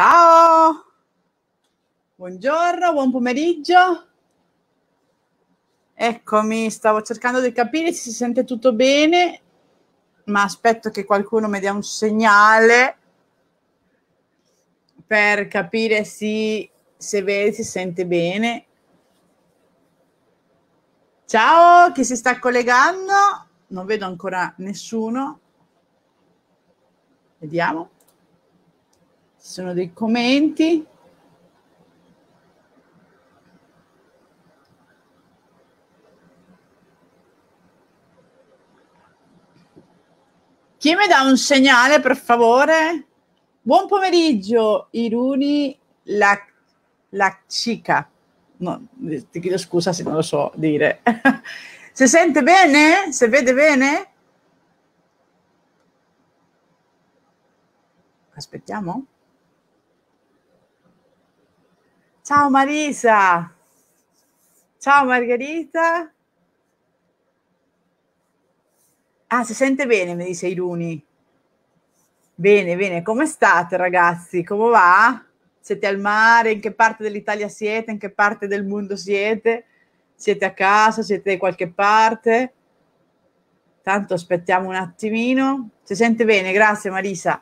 Ciao! Buongiorno, buon pomeriggio. Eccomi, stavo cercando di capire se si sente tutto bene, ma aspetto che qualcuno mi dia un segnale per capire se, se vede, si sente bene. Ciao, chi si sta collegando? Non vedo ancora nessuno. Vediamo sono dei commenti? Chi mi dà un segnale, per favore? Buon pomeriggio, Iruni Lac- Laccica. No, ti chiedo scusa se non lo so dire. Si sente bene? Si vede bene? Aspettiamo. Ciao Marisa. Ciao Margherita. Ah, si sente bene, mi dice Iruni. Bene, bene, come state ragazzi? Come va? Siete al mare? In che parte dell'Italia siete? In che parte del mondo siete? Siete a casa? Siete da qualche parte? Tanto aspettiamo un attimino. Si sente bene, grazie Marisa.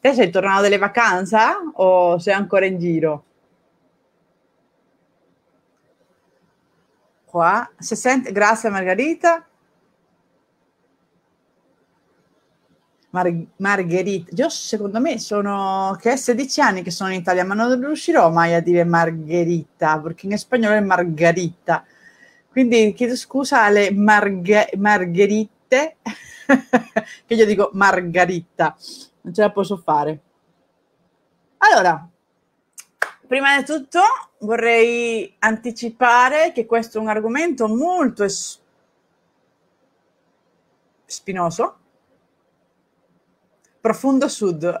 Te sei tornato dalle vacanze o sei ancora in giro? qua. Se sente, grazie Margherita. Mar- Margherita, io secondo me sono che 16 anni che sono in Italia, ma non riuscirò mai a dire Margherita, perché in spagnolo è Margherita. Quindi chiedo scusa alle marghe- Margherite, che io dico Margherita, non ce la posso fare. Allora, Prima di tutto vorrei anticipare che questo è un argomento molto es- spinoso. Profondo sud,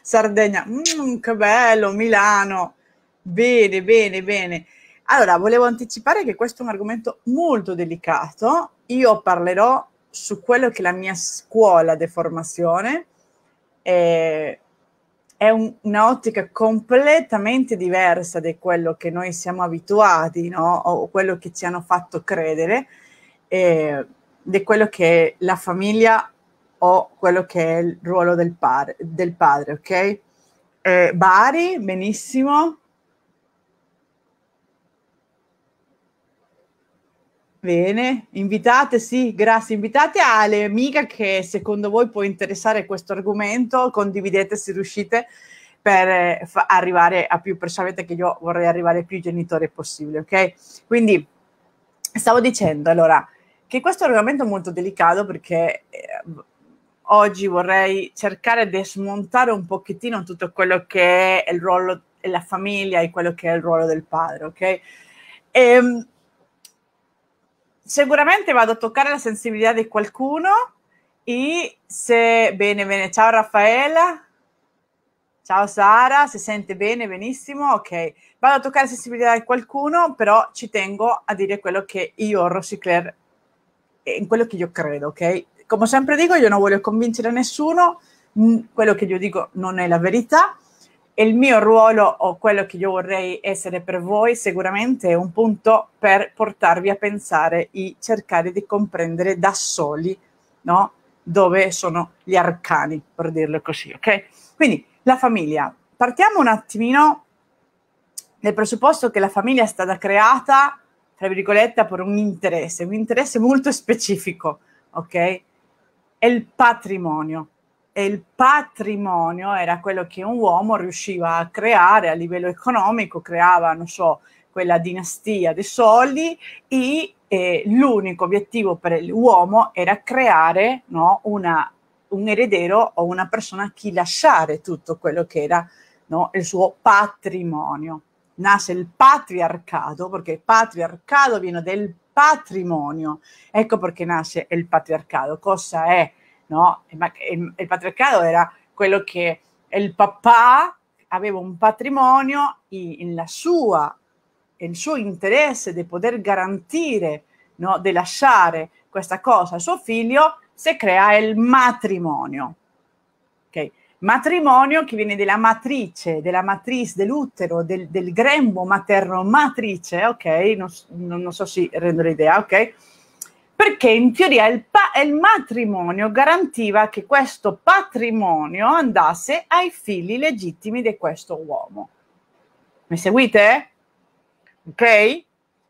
Sardegna, mm, che bello, Milano. Bene, bene, bene. Allora, volevo anticipare che questo è un argomento molto delicato. Io parlerò su quello che la mia scuola di formazione. Eh, è un, un'ottica completamente diversa di quello che noi siamo abituati, no? o quello che ci hanno fatto credere, eh, di quello che è la famiglia o quello che è il ruolo del, par- del padre, ok? Eh, Bari, benissimo, Bene, invitate, sì, grazie. Invitate alle amiche che secondo voi può interessare questo argomento, condividete se riuscite per eh, arrivare a più persone, sapete che io vorrei arrivare a più genitori possibile, ok? Quindi stavo dicendo, allora, che questo argomento è molto delicato perché eh, oggi vorrei cercare di smontare un pochettino tutto quello che è il ruolo della famiglia e quello che è il ruolo del padre, ok? E, ehm, sicuramente vado a toccare la sensibilità di qualcuno e se bene, bene, ciao Raffaella, ciao Sara, se sente bene, benissimo, ok, vado a toccare la sensibilità di qualcuno, però ci tengo a dire quello che io, Rossi Claire, in quello che io credo, ok? Come sempre dico, io non voglio convincere nessuno, quello che io dico non è la verità, e il mio ruolo o quello che io vorrei essere per voi sicuramente è un punto per portarvi a pensare e cercare di comprendere da soli no? dove sono gli arcani, per dirlo così, ok? Quindi la famiglia. Partiamo un attimino dal presupposto che la famiglia è stata creata, tra virgolette, per un interesse, un interesse molto specifico, ok? È il patrimonio e il patrimonio era quello che un uomo riusciva a creare a livello economico, creava, non so, quella dinastia dei soldi e, e l'unico obiettivo per l'uomo era creare no, una, un eredero o una persona a chi lasciare tutto quello che era no, il suo patrimonio. Nasce il patriarcato, perché il patriarcato viene del patrimonio. Ecco perché nasce il patriarcato. Cosa è? no? Il, il patriarcato era quello che il papà aveva un patrimonio in la sua, il suo interesse di poter garantire, no? di lasciare questa cosa al suo figlio, si crea il matrimonio. Okay? Matrimonio che viene dalla matrice, della matrice dell'utero, del, del grembo materno matrice, ok? Non, non so se rendo l'idea, ok? perché in teoria il, pa- il matrimonio garantiva che questo patrimonio andasse ai figli legittimi di questo uomo. Mi seguite? Ok?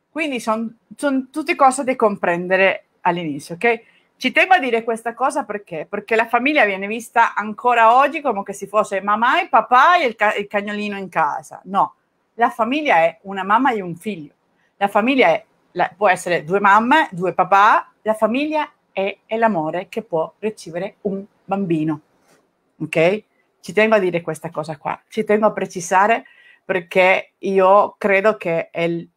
Quindi sono son tutte cose da comprendere all'inizio, ok? Ci tengo a dire questa cosa perché? Perché la famiglia viene vista ancora oggi come che si fosse mamma e papà e il, ca- il cagnolino in casa. No, la famiglia è una mamma e un figlio. La famiglia è la, può essere due mamme, due papà, la famiglia è, è l'amore che può ricevere un bambino. Ok? Ci tengo a dire questa cosa qua, ci tengo a precisare perché io credo che il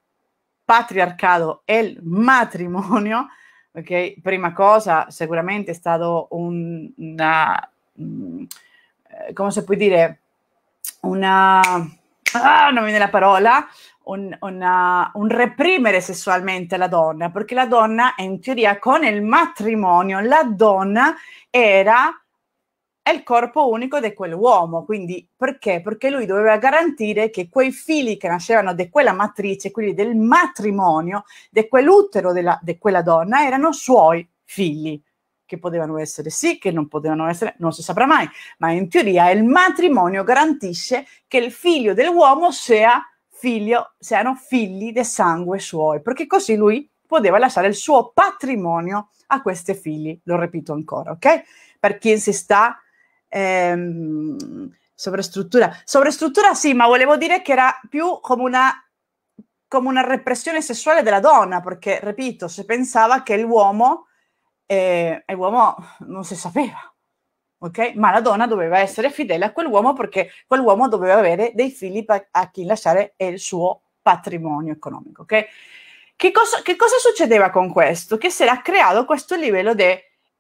patriarcato e il matrimonio, ok? Prima cosa, sicuramente è stato un, una, mm, eh, come si può dire, una ah, non mi viene la parola, un, una, uh, un, reprimere sessualmente la donna, perché la donna, in teoria, con il matrimonio, la donna era il corpo unico di quell'uomo. Quindi perché? Perché lui doveva garantire che quei figli che nascevano da quella matrice, quindi del matrimonio, di quell'utero di de quella donna, erano suoi figli che potevano essere sì, che non potevano essere, non si saprà mai, ma in teoria il matrimonio garantisce che il figlio dell'uomo sia figlio, siano figli del sangue suoi, perché così lui poteva lasciare il suo patrimonio a questi figli, lo ripeto ancora, ok? Per chi si sta... Ehm, sovrastruttura. Sovrastruttura sì, ma volevo dire che era più come una, come una repressione sessuale della donna, perché, ripeto, se pensava che l'uomo eh, e l'uomo non si sapeva. ok? Ma la donna doveva essere fedele a quell'uomo perché quell'uomo doveva avere dei figli a chi lasciare il suo patrimonio economico. ok? Che, cosa, che cosa succedeva con questo? Che si era creato questo livello di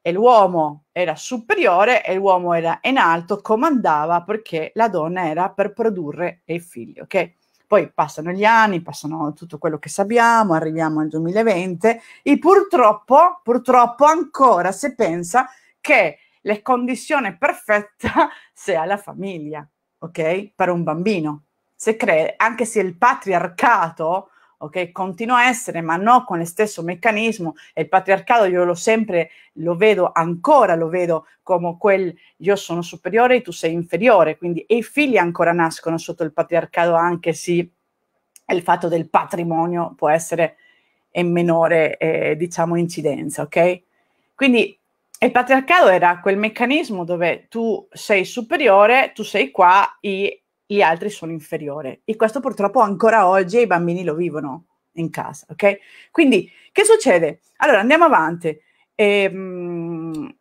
e l'uomo era superiore e l'uomo era in alto, comandava perché la donna era per produrre i figli, ok? Poi passano gli anni, passano tutto quello che sappiamo, arriviamo al 2020 e purtroppo, purtroppo ancora si pensa che la condizione perfetta sia la famiglia, ok? Per un bambino. Se cree, anche se il patriarcato ok? Continua a essere, ma non con lo stesso meccanismo. E il patriarcato io lo sempre, lo vedo ancora, lo vedo come quel io sono superiore e tu sei inferiore. Quindi e i figli ancora nascono sotto il patriarcato, anche se il fatto del patrimonio può essere in minore, eh, diciamo, incidenza, ok? Quindi il patriarcato era quel meccanismo dove tu sei superiore, tu sei qua e gli altri sono inferiori. E questo purtroppo ancora oggi i bambini lo vivono in casa, ok? Quindi che succede? Allora andiamo avanti. Ehm,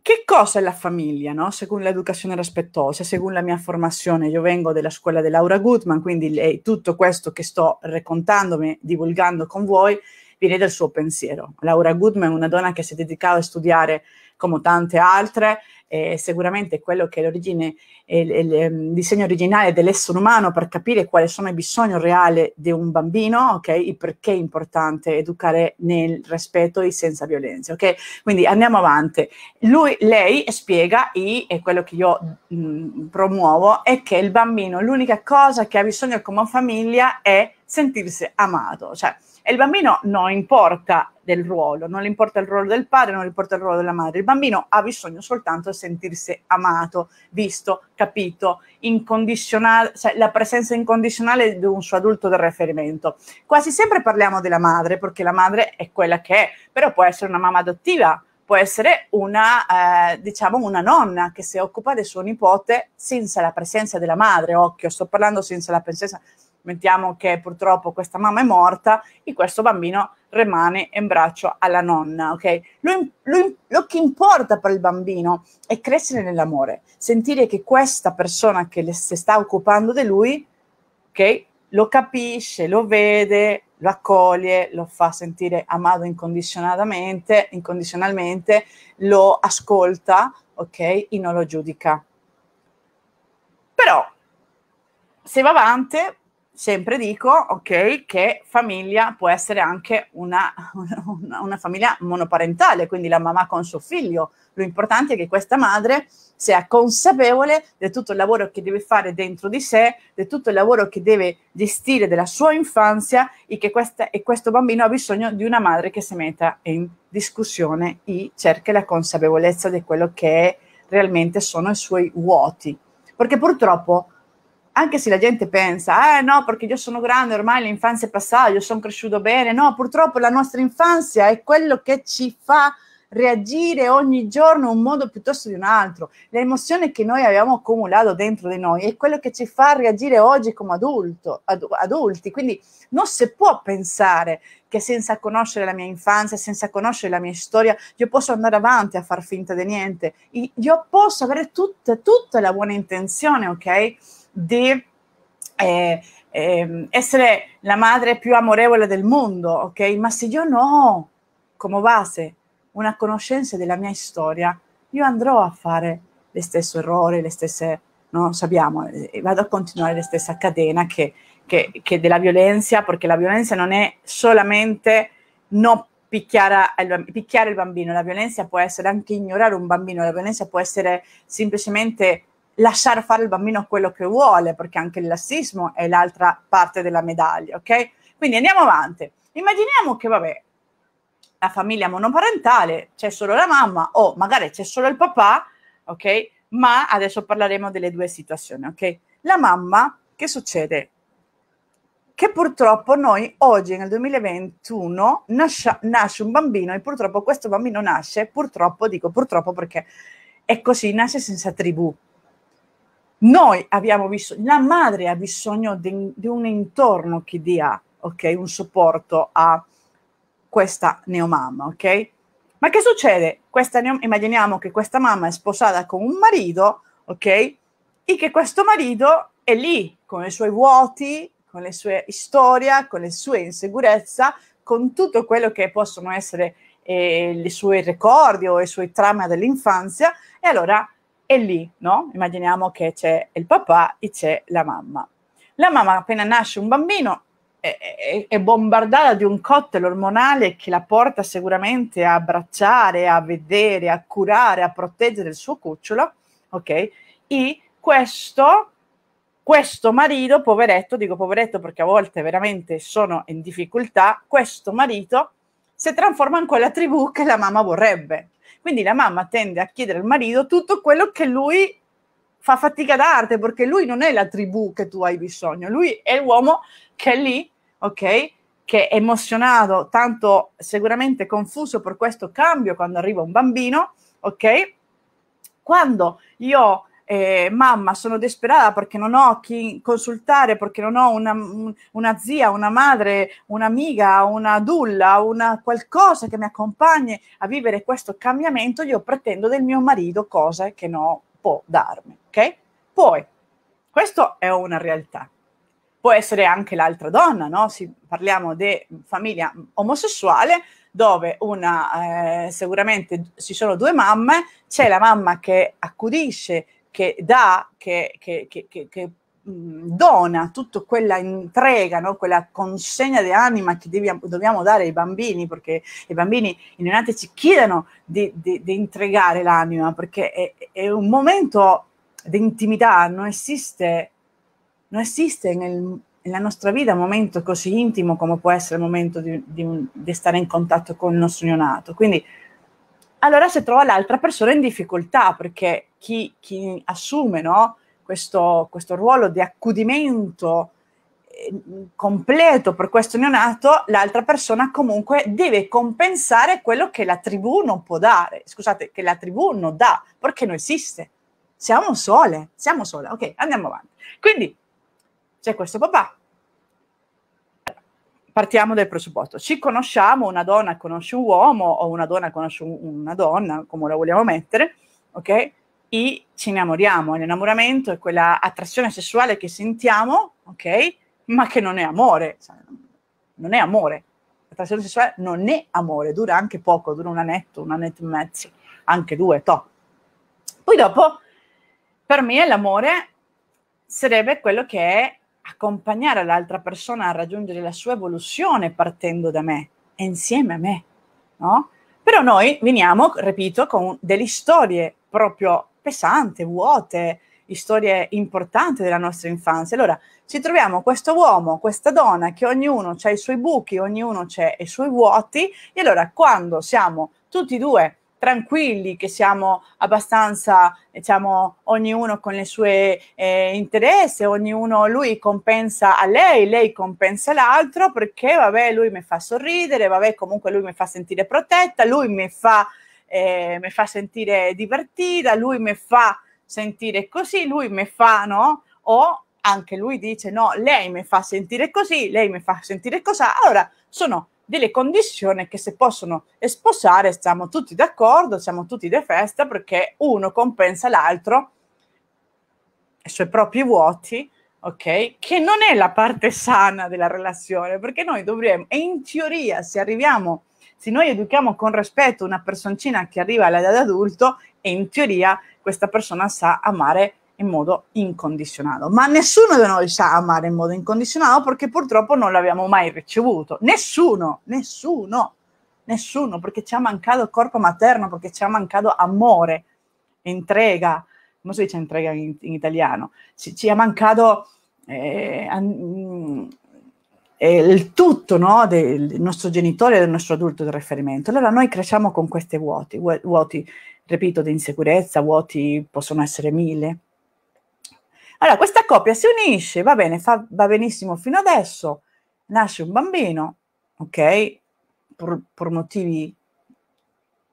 che cosa è la famiglia, no? Secondo l'educazione rispettosa, secondo la mia formazione, io vengo dalla scuola di Laura Goodman, quindi lei, tutto questo che sto raccontandomi, divulgando con voi, viene dal suo pensiero. Laura Goodman è una donna che si dedicava a studiare come tante altre, eh, sicuramente quello che è l'origine, il, il, ehm, il, disegno originale dell'essere umano per capire quali sono i bisogni reali di un bambino, ok? Il perché è importante educare nel rispetto e senza violenza, ok? Quindi andiamo avanti. Lui, lei spiega e quello che io mh, promuovo è che il bambino, l'unica cosa che ha bisogno come famiglia è sentirsi amato, cioè e il bambino non importa del ruolo, non le importa il ruolo del padre, non le importa il ruolo della madre, il bambino ha bisogno soltanto di sentirsi amato, visto, capito, incondizionale, cioè la presenza incondizionale di un suo adulto del riferimento. Quasi sempre parliamo della madre, perché la madre è quella che è, però può essere una mamma adottiva, può essere una, eh, diciamo una nonna che si occupa del suo nipote senza la presenza della madre, occhio, sto parlando senza la presenza mettiamo che purtroppo questa mamma è morta e questo bambino rimane in braccio alla nonna, ok? Lui, lui, lo che importa per il bambino è crescere nell'amore, sentire che questa persona che si sta occupando di lui, ok? Lo capisce, lo vede, lo accoglie, lo fa sentire amato incondizionatamente, incondizionalmente, lo ascolta, ok? E non lo giudica. Però se va avanti, sempre dico, ok, che famiglia può essere anche una, una, una, famiglia monoparentale, quindi la mamma con suo figlio. Lo importante è che questa madre sia consapevole di tutto il lavoro che deve fare dentro di sé, di tutto il lavoro che deve gestire della sua infanzia e che questa, e questo bambino ha bisogno di una madre che si metta in discussione e cerchi la consapevolezza di quello che realmente sono i suoi vuoti. Perché purtroppo anche se la gente pensa, eh no, perché io sono grande, ormai l'infanzia è passata, io sono cresciuto bene, no, purtroppo la nostra infanzia è quello che ci fa reagire ogni giorno in un modo piuttosto di un altro. L'emozione che noi abbiamo accumulato dentro di noi è quello che ci fa reagire oggi come adulto, ad, adulti. Quindi non si può pensare che senza conoscere la mia infanzia, senza conoscere la mia storia, io posso andare avanti a far finta di niente. Io posso avere tutta, tutta la buona intenzione, ok? di eh, eh, essere la madre più amorevole del mondo, ok? Ma se io non ho come base una conoscenza della mia storia, io andrò a fare lo stesso errore, le stesse, non sappiamo, eh, vado a continuare la stessa catena che, che, che della violenza, perché la violenza non è solamente non eh, picchiare il bambino, la violenza può essere anche ignorare un bambino, la violenza può essere semplicemente lasciare fare il bambino quello che vuole, perché anche il lassismo è l'altra parte della medaglia, ok? Quindi andiamo avanti. Immaginiamo che, vabbè, la famiglia monoparentale, c'è solo la mamma o magari c'è solo il papà, ok? Ma adesso parleremo delle due situazioni, ok? La mamma, che succede? Che purtroppo noi oggi nel 2021 nasce, nasce un bambino e purtroppo questo bambino nasce, purtroppo dico purtroppo perché è così, nasce senza tribù, noi abbiamo visto, la madre ha bisogno di, di un intorno che dia, ok, un supporto a questa neomamma, ok? Ma che succede? Neom- immaginiamo che questa mamma è sposata con un marito, ok? E che questo marito è lì con i suoi vuoti, con le sue storie, con le sue insicurezze, con tutto quello che possono essere eh, i suoi ricordi o i suoi trama dell'infanzia. E allora e lì, no? Immaginiamo che c'è il papà e c'è la mamma. La mamma appena nasce un bambino è, è, è, bombardata di un cocktail ormonale che la porta sicuramente a abbracciare, a vedere, a curare, a proteggere il suo cucciolo, ok? E questo, questo marito, poveretto, dico poveretto perché a volte veramente sono in difficoltà, questo marito si trasforma in quella tribù che la mamma vorrebbe, quindi la mamma tende a chiedere al marito tutto quello che lui fa fatica d'arte, perché lui non è la tribù che tu hai bisogno, lui è l'uomo che è lì, ok? Che è emozionato, tanto sicuramente confuso per questo cambio quando arriva un bambino, ok? Quando io eh, mamma, sono disperata perché non ho chi consultare, perché non ho una, una zia, una madre, un'amica, una dulla, una qualcosa che mi accompagni a vivere questo cambiamento, io pretendo del mio marito cose che non può darmi, ok? Poi, questa è una realtà. Può essere anche l'altra donna, no? Si, parliamo di famiglia omosessuale, dove una, eh, sicuramente ci sono due mamme, c'è la mamma che accudisce, che dà, che, che, che, che mm, dona tutta quella intrega, no? quella consegna di anima che devi, dobbiamo dare ai bambini, perché i bambini i neonati ci chiedono di, di, di entregare l'anima, perché è, è, un momento di intimità, non esiste, non esiste nel, nella nostra vita un momento così intimo come può essere il momento di, di stare in contatto con il nostro neonato. Quindi allora si trova l'altra persona in difficoltà, perché chi, chi assume no, questo, questo, ruolo di accudimento ehm, completo per questo neonato, l'altra persona comunque deve compensare quello che la tribù non può dare, scusate, che la tribù non dà, perché non esiste. Siamo sole, siamo sole, ok, andiamo avanti. Quindi c'è questo papà partiamo dal presupposto, ci conosciamo, una donna conosce un uomo o una donna conosce una donna, come la vogliamo mettere, ok? E ci innamoriamo. L'innamoramento è quella attrazione sessuale che sentiamo, ok? Ma che non è amore, cioè, non è amore. L'attrazione sessuale non è amore, dura anche poco, dura un annetto, un annetto e mezzo, anche due, to. Poi dopo, per me l'amore sarebbe quello che è accompagnare l'altra persona a raggiungere la sua evoluzione partendo da me e insieme a me, no? Però noi veniamo, ripeto, con delle storie proprio pesanti, vuote, storie importanti della nostra infanzia. Allora ci troviamo questo uomo, questa donna, che ognuno ha i suoi buchi, ognuno ha i suoi vuoti, e allora quando siamo tutti e due tranquilli, che siamo abbastanza, diciamo, ognuno con le sue eh, interesse, ognuno lui compensa a lei, lei compensa l'altro, perché vabbè, lui mi fa sorridere, vabbè, comunque lui mi fa sentire protetta, lui mi fa, eh, mi fa sentire divertita, lui mi fa sentire così, lui mi fa, no? O anche lui dice no, lei mi fa sentire così, lei mi fa sentire così, allora sono delle condizioni che si possono sposare, siamo tutti d'accordo, siamo tutti di festa perché uno compensa l'altro i suoi propri vuoti, ok? Che non è la parte sana della relazione, perché noi dovremmo, e in teoria se arriviamo, se noi educhiamo con rispetto una personcina che arriva all'età ad adulto, in teoria questa persona sa amare in modo incondizionato. Ma nessuno di noi sa amare in modo incondizionato perché purtroppo non l'abbiamo mai ricevuto. Nessuno, nessuno, nessuno, perché ci ha mancato il corpo materno, perché ci ha mancato amore, entrega, come si dice entrega in, in italiano? Ci, ci, ha mancato eh, an, mm, eh, il tutto no, del nostro genitore, del nostro adulto di riferimento. Allora noi cresciamo con questi vuoti, vuoti, ripeto, di insicurezza, vuoti possono essere mille allora, questa coppia si unisce, va bene, fa, va benissimo fino adesso, nasce un bambino, ok? Per, per motivi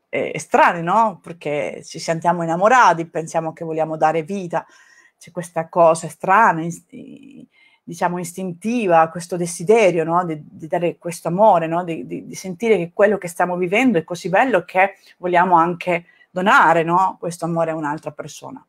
eh, strani, no? Perché ci sentiamo innamorati, pensiamo che vogliamo dare vita, c'è questa cosa strana, in, diciamo istintiva, questo desiderio no? di, di, dare questo amore, no? di, di, di, sentire che quello che stiamo vivendo è così bello che vogliamo anche donare no? questo amore a un'altra persona.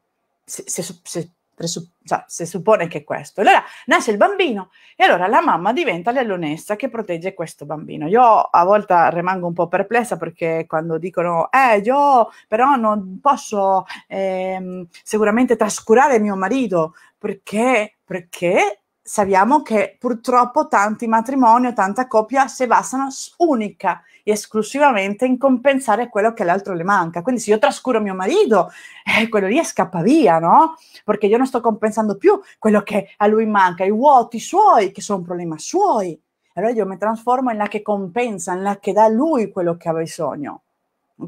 Se, se, se cioè, si suppone che è questo. Allora nasce il bambino e allora la mamma diventa l'allonessa che protegge questo bambino. Io a volte rimango un po' perplessa perché quando dicono, eh, io però non posso eh, sicuramente trascurare mio marito perché, perché sappiamo che purtroppo tanti matrimoni o tanta coppia si basano unica e esclusivamente in compensare quello che l'altro le manca. Quindi se io trascuro mio marito, eh, quello lì scappa via, no? Perché io non sto compensando più quello che a lui manca, i vuoti suoi, che sono un problema suoi. Allora io mi trasformo in la che compensa, in la che dà a lui quello che ha bisogno.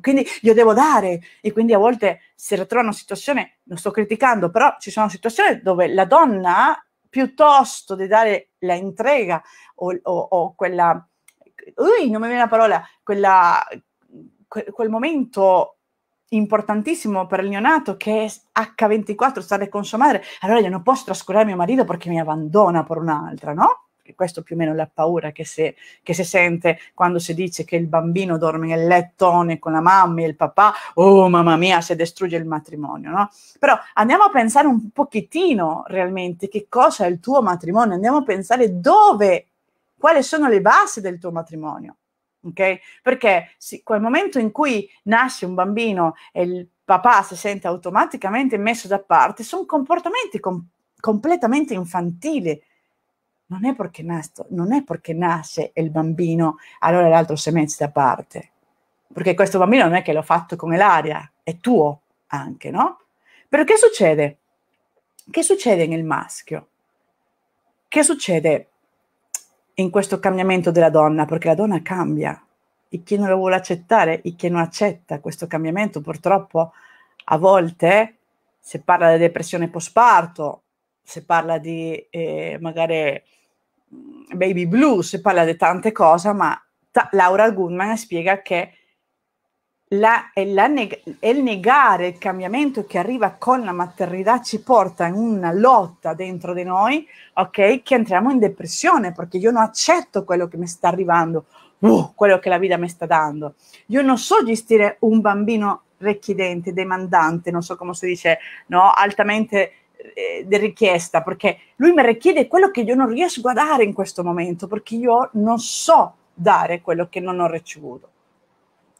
Quindi io devo dare e quindi a volte si ritrovano situazioni, non sto criticando, però ci sono situazioni dove la donna piuttosto di dare la intrega o, o, o quella, ui, non mi viene la parola, quella, que, quel momento importantissimo per il neonato che è H24 sta a madre, allora io non posso trascurare mio marito perché mi abbandona per un'altra, no? questo più o meno la paura che, se, che si sente quando si dice che il bambino dorme nel lettone con la mamma e il papà, oh mamma mia, se distrugge il matrimonio, no? Però andiamo a pensare un pochettino realmente che cosa è il tuo matrimonio, andiamo a pensare dove, quali sono le basi del tuo matrimonio. ok? Perché sì, quel momento in cui nasce un bambino e il papà si sente automaticamente messo da parte, sono comportamenti com- completamente infantili non è perché, nasco, non è perché nasce il bambino, allora l'altro si mette da parte. Perché questo bambino non è che l'ho fatto con l'aria, è tuo anche, no? Però che succede? Che succede nel maschio? Che succede in questo cambiamento della donna? Perché la donna cambia e chi non lo vuole accettare e chi non accetta questo cambiamento purtroppo a volte se parla di depressione post parto, se parla di eh, magari mm, Baby Blue, se parla di tante cose, ma ta- Laura Goodman spiega che la, è, la neg- è il negare il cambiamento che arriva con la maternità ci porta in una lotta dentro di noi, ok? Che entriamo in depressione perché io non accetto quello che mi sta arrivando, uh, quello che la vita mi sta dando. Io non so gestire un bambino richiedente, demandante, non so come si dice, no? Altamente eh, richiesta, perché lui mi richiede quello che io non riesco a dare in questo momento, perché io non so dare quello che non ho ricevuto.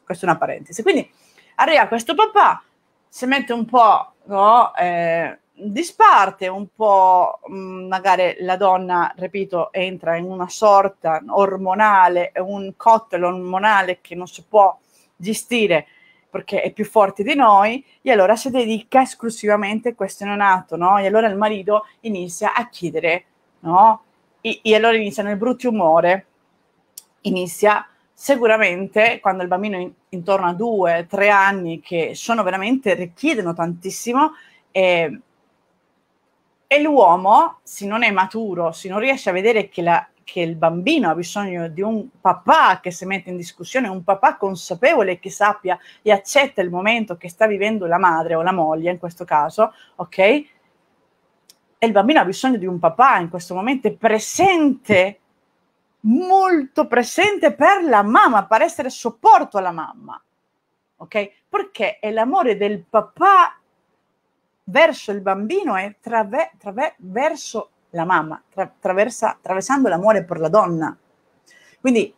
Questa è una parentesi. Quindi arriva questo papà, si mette un po' no, eh, disparte, un po' mm, magari la donna, ripeto, entra in una sorta ormonale, un cocktail ormonale che non si può gestire perché è più forte di noi e allora si dedica esclusivamente a questo neonato, no? E allora il marito inizia a chiedere, no? E, e allora iniziano il brutto umore, inizia sicuramente quando il bambino in, intorno a due, tre anni, che sono veramente, richiedono tantissimo, eh, e l'uomo, se non è maturo, se non riesce a vedere che la, che il bambino ha bisogno di un papà che si mette in discussione, un papà consapevole che sappia e accetta il momento che sta vivendo la madre o la moglie in questo caso, ok? E il bambino ha bisogno di un papà in questo momento presente, molto presente per la mamma, per essere supporto alla mamma, ok? Perché è l'amore del papà verso il bambino e verso la mamma, tra, traversa, attraversando l'amore per la donna. Quindi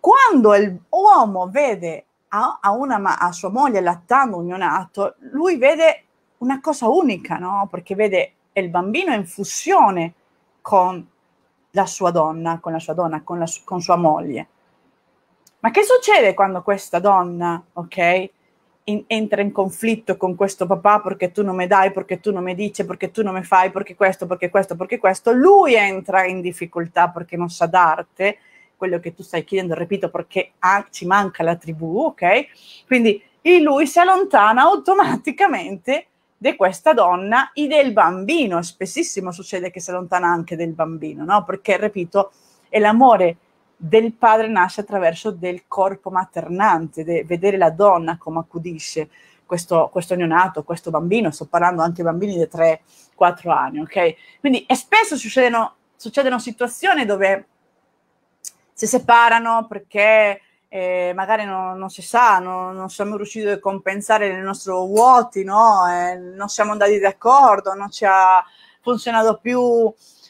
quando l'uomo vede a, a, una, a sua moglie lattando un neonato, lui vede una cosa unica, no? Perché vede il bambino in fusione con la sua donna, con la sua donna, con, la, con sua moglie. Ma che succede quando questa donna, ok, in, entra in conflitto con questo papà perché tu non mi dai, perché tu non mi dici, perché tu non mi fai, perché questo, perché questo, perché questo, lui entra in difficoltà perché non sa darte quello che tu stai chiedendo, ripeto, perché ah, ci manca la tribù, ok? Quindi lui si allontana automaticamente di questa donna e del bambino. Spessissimo succede che si allontana anche del bambino, no? Perché, ripeto, è l'amore del padre nasce attraverso del corpo maternante, de- vedere la donna come accudisce questo, questo, neonato, questo bambino, sto parlando anche di bambini di 3-4 anni, ok? Quindi e spesso succedono, succedono situazioni dove si separano perché eh, magari no, non si sa, no, non siamo riusciti a compensare i nostri vuoti, no? eh, non siamo andati d'accordo, non ci ha funzionato più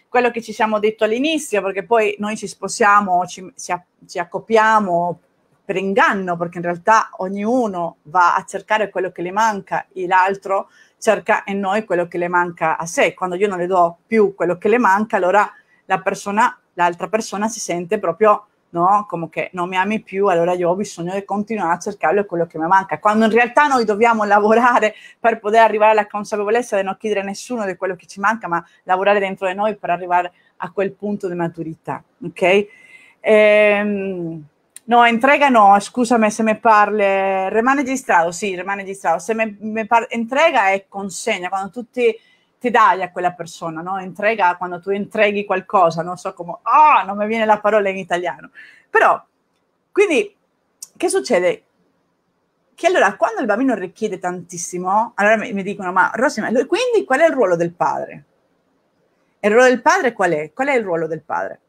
quello che ci siamo detto all'inizio, perché poi noi ci sposiamo, ci, ci accoppiamo per inganno, perché in realtà ognuno va a cercare quello che le manca e l'altro cerca in noi quello che le manca a sé. Quando io non le do più quello che le manca, allora la persona, l'altra persona si sente proprio no? Come che non mi ami più, allora io ho bisogno di continuare a cercarlo, è quello che mi manca. Quando in realtà noi dobbiamo lavorare per poter arrivare alla consapevolezza di non chiedere a nessuno di quello che ci manca, ma lavorare dentro di noi per arrivare a quel punto di maturità, ok? Ehm, no, entrega no, scusami se mi parli, rimane registrato, sì, rimane registrato, se mi, mi parli, entrega è consegna, quando tutti ti dai a quella persona, no? Entrega quando tu entreghi qualcosa, non so come, ah, oh, non mi viene la parola in italiano. Però, quindi, che succede? Che allora, quando il bambino richiede tantissimo, allora mi, dicono, ma Rosy, ma quindi qual è il ruolo del padre? il ruolo del padre qual è? Qual è il ruolo del padre?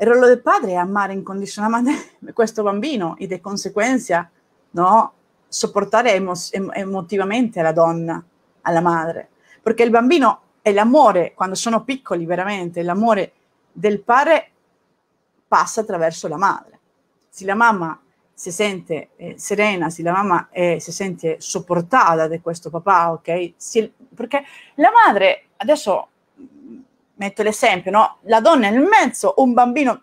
Il ruolo del padre è amare incondizionatamente questo bambino e di conseguenza, no? Sopportare emo- emotivamente la donna, alla madre, perché il bambino e l'amore, quando sono piccoli veramente, l'amore del padre passa attraverso la madre. Se la mamma si sente eh, serena, se la mamma eh, si sente sopportata da questo papà, ok? Si, perché la madre, adesso mm, metto l'esempio, no? La donna nel mezzo, un bambino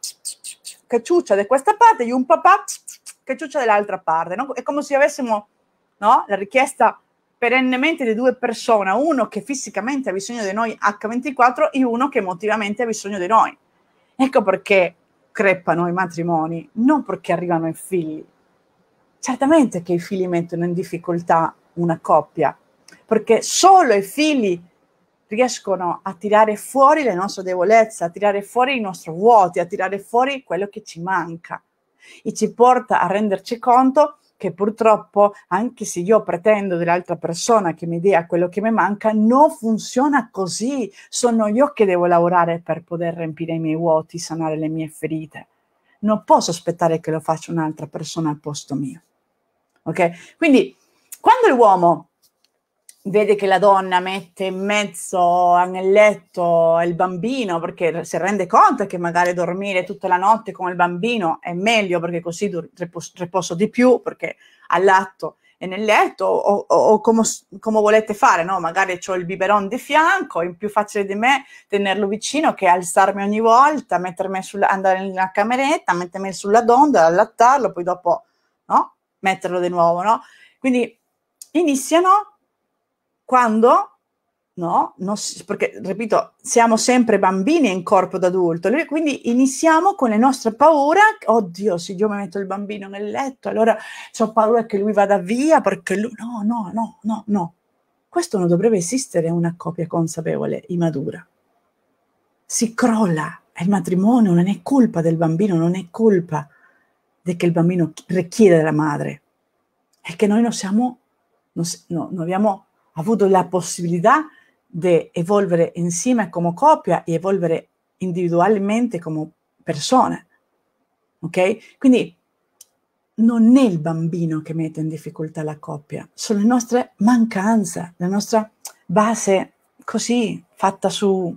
che ciuccia da questa parte e un papà che ciuccia dall'altra parte, no? È come se avessimo, no? La richiesta perennemente di due persone, uno che fisicamente ha bisogno di noi H24 e uno che emotivamente ha bisogno di noi. Ecco perché crepano i matrimoni, non perché arrivano i figli. Certamente che i figli mettono in difficoltà una coppia, perché solo i figli riescono a tirare fuori le nostre debolezze, a tirare fuori i nostri vuoti, a tirare fuori quello che ci manca e ci porta a renderci conto che purtroppo, anche se io pretendo dell'altra persona che mi dia quello che mi manca, non funziona così. Sono io che devo lavorare per poter riempire i miei vuoti, sanare le mie ferite. Non posso aspettare che lo faccia un'altra persona al posto mio. Ok? Quindi, quando l'uomo vede che la donna mette in mezzo nel letto il bambino perché si rende conto che magari dormire tutta la notte con il bambino è meglio perché così riposo di più perché all'atto e nel letto o, o, o come, come, volete fare, no? magari ho il biberon di fianco, è più facile di me tenerlo vicino che alzarmi ogni volta, mettermi sulla, andare nella cameretta, mettermi sulla donna, allattarlo, poi dopo no? metterlo di nuovo. No? Quindi iniziano quando? No, non, perché ripeto, siamo sempre bambini in corpo d'adulto, quindi iniziamo con le nostre paure. Oddio, se io mi metto il bambino nel letto, allora ho paura che lui vada via perché lui. No, no, no, no, no. Questo non dovrebbe esistere una coppia consapevole immatura. Si crolla il matrimonio, non è colpa del bambino, non è colpa di che il bambino richiede dalla madre, è che noi non siamo, non, non abbiamo avuto la possibilità di evolvere insieme come coppia e evolvere individualmente come persona. Ok? Quindi non è il bambino che mette in difficoltà la coppia, sono le nostre mancanze, la nostra base così fatta su,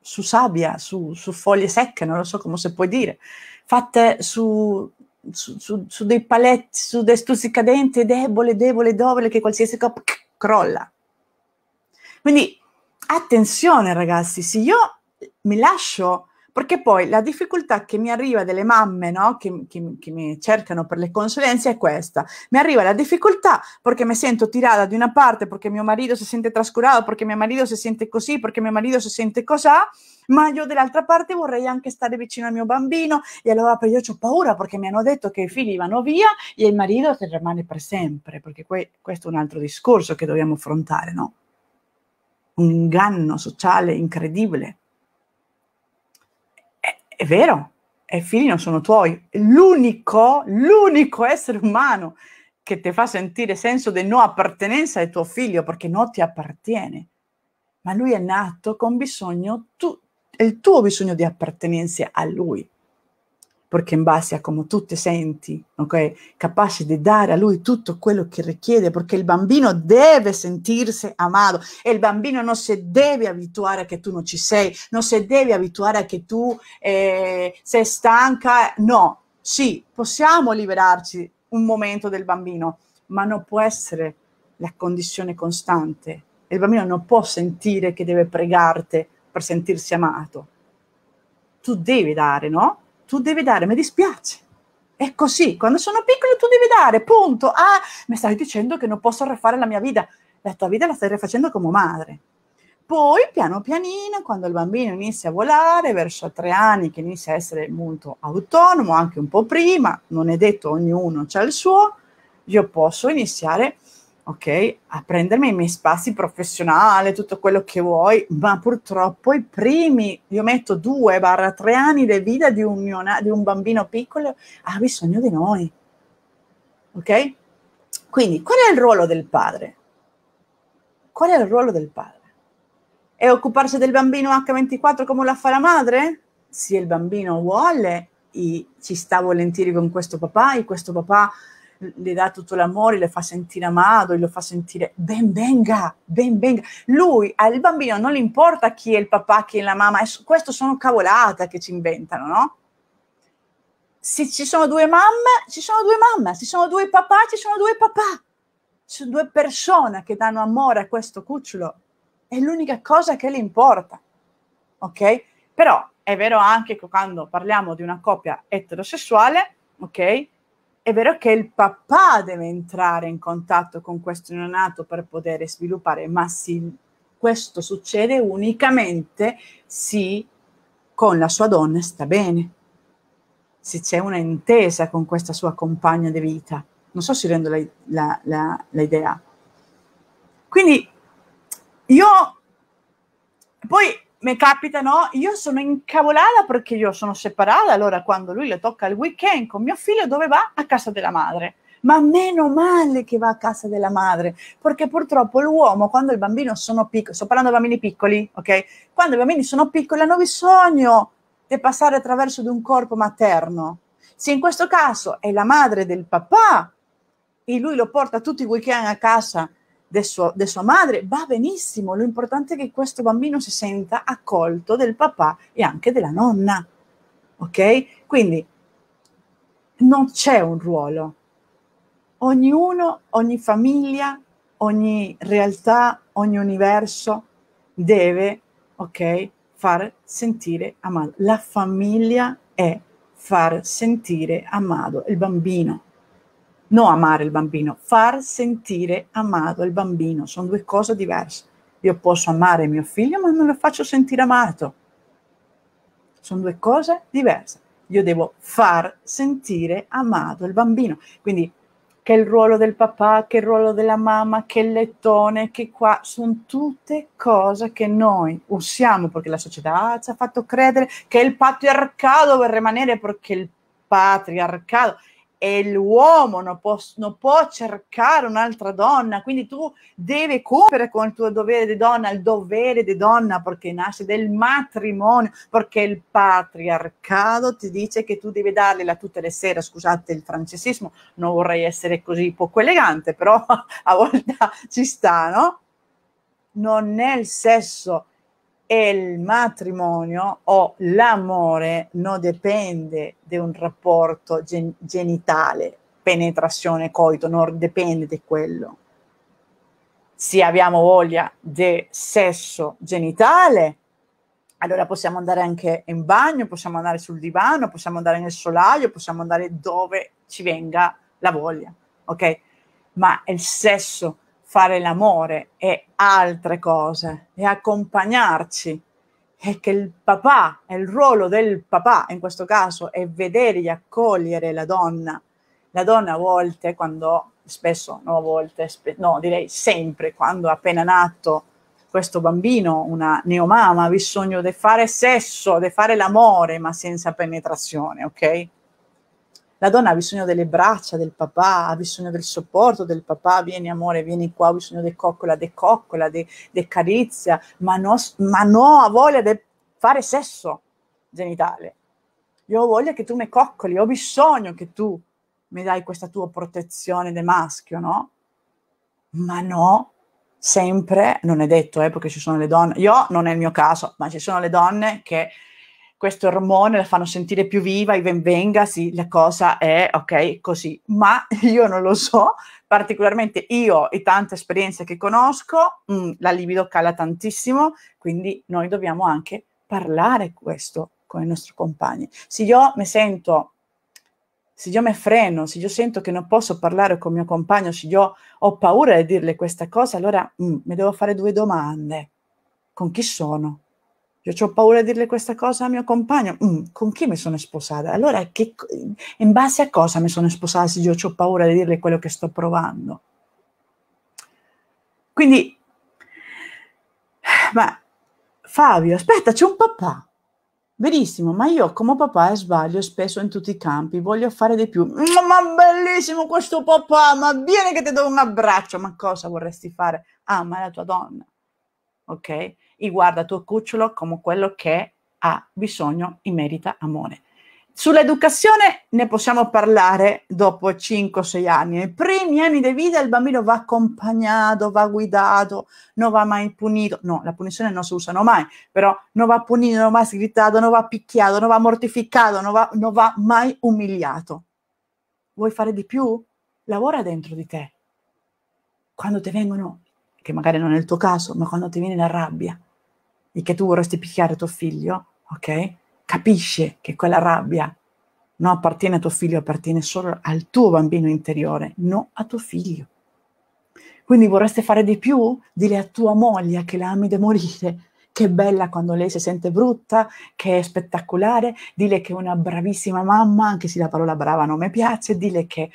su sabbia, su, su, foglie secche, non lo so come si può dire, fatte su, su dei paletti, su dei stuzzicadenti debole, debole, debole, che qualsiasi coppia crolla. Quindi attenzione ragazzi, se io mi lascio, perché poi la difficoltà che mi arriva delle mamme no? che, che, che, mi cercano per le consulenze è questa. Mi arriva la difficoltà perché mi sento tirata da una parte, perché mio marito si sente trascurato, perché mio marito si sente così, perché mio marito si sente cos'ha, ma io dall'altra parte vorrei anche stare vicino al mio bambino e allora io ho paura perché mi hanno detto che i figli vanno via e il marito rimane per sempre, perché que- questo è un altro discorso che dobbiamo affrontare, no? un inganno sociale incredibile. È, è vero, i figli non sono tuoi. L'unico, l'unico essere umano che ti fa sentire senso di non appartenenza è tuo figlio perché non ti appartiene. Ma lui è nato con bisogno, tu, il tuo bisogno di appartenenza a lui perché in base a come tu te senti, okay, capace di dare a lui tutto quello che richiede, perché il bambino deve sentirsi amato e il bambino non si deve abituare a che tu non ci sei, non si deve abituare a che tu eh, sei stanca, no, sì, possiamo liberarci un momento del bambino, ma non può essere la condizione costante. Il bambino non può sentire che deve pregarti per sentirsi amato. Tu devi dare, no? tu devi dare, mi dispiace. È così, quando sono piccolo tu devi dare, punto. Ah, mi stai dicendo che non posso rifare la mia vita. La tua vita la stai rifacendo come madre. Poi, piano pianino, quando il bambino inizia a volare, verso tre anni che inizia a essere molto autonomo, anche un po' prima, non è detto ognuno c'ha il suo, io posso iniziare a ok, a prendermi i miei spazi professionali, tutto quello che vuoi, ma purtroppo i primi, io metto due barra tre anni di vita di un, neona, di un bambino piccolo, ha bisogno di noi, ok? Quindi qual è il ruolo del padre? Qual è il ruolo del padre? È occuparsi del bambino H24 come la fa la madre? Se il bambino vuole, ci sta volentieri con questo papà e questo papà le dà tutto l'amore, le fa sentire amato, lo fa sentire ben venga, ben venga. Lui, al bambino non gli importa chi è il papà, chi è la mamma, questo sono cavolate che ci inventano, no? Se ci sono due mamme, ci sono due mamme, se ci sono due papà, ci sono due papà. Sono due persone che danno amore a questo cucciolo. È l'unica cosa che gli importa. Ok? Però è vero anche che quando parliamo di una coppia eterosessuale, ok? è vero che il papà deve entrare in contatto con questo neonato per poter sviluppare, ma sì, questo succede unicamente se con la sua donna sta bene, se c'è una intesa con questa sua compagna di vita. Non so se rendo l'idea. Quindi io poi mi capita, no? Io sono incavolata perché io sono separata, allora quando lui le tocca il weekend con mio figlio, dove va? A casa della madre. Ma meno male che va a casa della madre, perché purtroppo l'uomo, quando il bambino sono piccolo, sto parlando di bambini piccoli, ok? Quando i bambini sono piccoli hanno bisogno di passare attraverso di un corpo materno. Se in questo caso è la madre del papà e lui lo porta tutti i weekend a casa de sua, madre, va benissimo, l'importante è che questo bambino si senta accolto del papà e anche della nonna, ok? Quindi non c'è un ruolo, ognuno, ogni famiglia, ogni realtà, ogni universo deve, ok, far sentire amato. La famiglia è far sentire amato il bambino. No amare il bambino, far sentire amato il bambino, sono due cose diverse. Io posso amare mio figlio, ma non lo faccio sentire amato. Sono due cose diverse. Io devo far sentire amato il bambino. Quindi che il ruolo del papà, che il ruolo della mamma, che il lettone, che qua, sono tutte cose che noi usiamo perché la società ci ha fatto credere che il patriarcato vuol rimanere perché il patriarcato e l'uomo non può, non può, cercare un'altra donna, quindi tu devi compiere con il tuo dovere di donna, il dovere di donna perché nasce del matrimonio, perché il patriarcato ti dice che tu devi darle la tutte le sere, scusate il francesismo, non vorrei essere così poco elegante, però a volte ci sta, no? Non è il sesso e il matrimonio o l'amore non dipende da un rapporto gen- genitale, penetrazione, coito, non dipende da quello. Se abbiamo voglia di sesso genitale, allora possiamo andare anche in bagno, possiamo andare sul divano, possiamo andare nel solaio, possiamo andare dove ci venga la voglia, ok? Ma il sesso fare l'amore e altre cose e accompagnarci e che il papà, è il ruolo del papà in questo caso è vedere e accogliere la donna. La donna a volte quando spesso no a volte, spe- no, direi sempre quando è appena nato questo bambino, una neomama, ha bisogno di fare sesso, di fare l'amore, ma senza penetrazione, ok? La donna ha bisogno delle braccia del papà, ha bisogno del supporto del papà, vieni amore, vieni qua, ha bisogno di coccola, di coccola, di carizia, ma, no, ma no, ha voglia di fare sesso genitale. Io ho voglia che tu mi coccoli, ho bisogno che tu mi dai questa tua protezione del maschio, no? Ma no, sempre, non è detto eh, perché ci sono le donne, io non è il mio caso, ma ci sono le donne che questo ormone la fanno sentire più viva, i venga, sì, la cosa è ok così, ma io non lo so, particolarmente io e tante esperienze che conosco, mh, mm, la libido cala tantissimo, quindi noi dobbiamo anche parlare questo con i nostri compagni. Se io mi sento, se io mi freno, se io sento che non posso parlare con mio compagno, se io ho paura di dirle questa cosa, allora mm, mi devo fare due domande. Con chi sono? Io ho paura di dirle questa cosa a mio compagno. Mm, con chi mi sono sposata? Allora, che, in base a cosa mi sono sposata se io ho paura di dirle quello che sto provando? Quindi, eh, ma Fabio, aspetta, c'è un papà. Benissimo, ma io come papà sbaglio spesso in tutti i campi, voglio fare di più. Mm, ma bellissimo questo papà, ma vieni che ti do un abbraccio. Ma cosa vorresti fare? Ah, ma è la tua donna. Ok? e guarda tuo cucciolo come quello che ha bisogno e merita amore. Sull'educazione ne possiamo parlare dopo 5-6 anni. Nei primi anni di vita il bambino va accompagnato, va guidato, non va mai punito. No, la punizione non si usa mai, però non va punito, non va sgrittato, non va picchiato, non va mortificato, non va, non va mai umiliato. Vuoi fare di più? Lavora dentro di te. Quando ti vengono, che magari non è il tuo caso, ma quando ti viene la rabbia, e che tu vorresti picchiare tuo figlio, ok? Capisci che quella rabbia non appartiene a tuo figlio, appartiene solo al tuo bambino interiore, non a tuo figlio. Quindi vorreste fare di più? Dile a tua moglie che la ami da morire, che è bella quando lei si sente brutta, che è spettacolare, dile che è una bravissima mamma, anche se la parola brava non mi piace, dile che,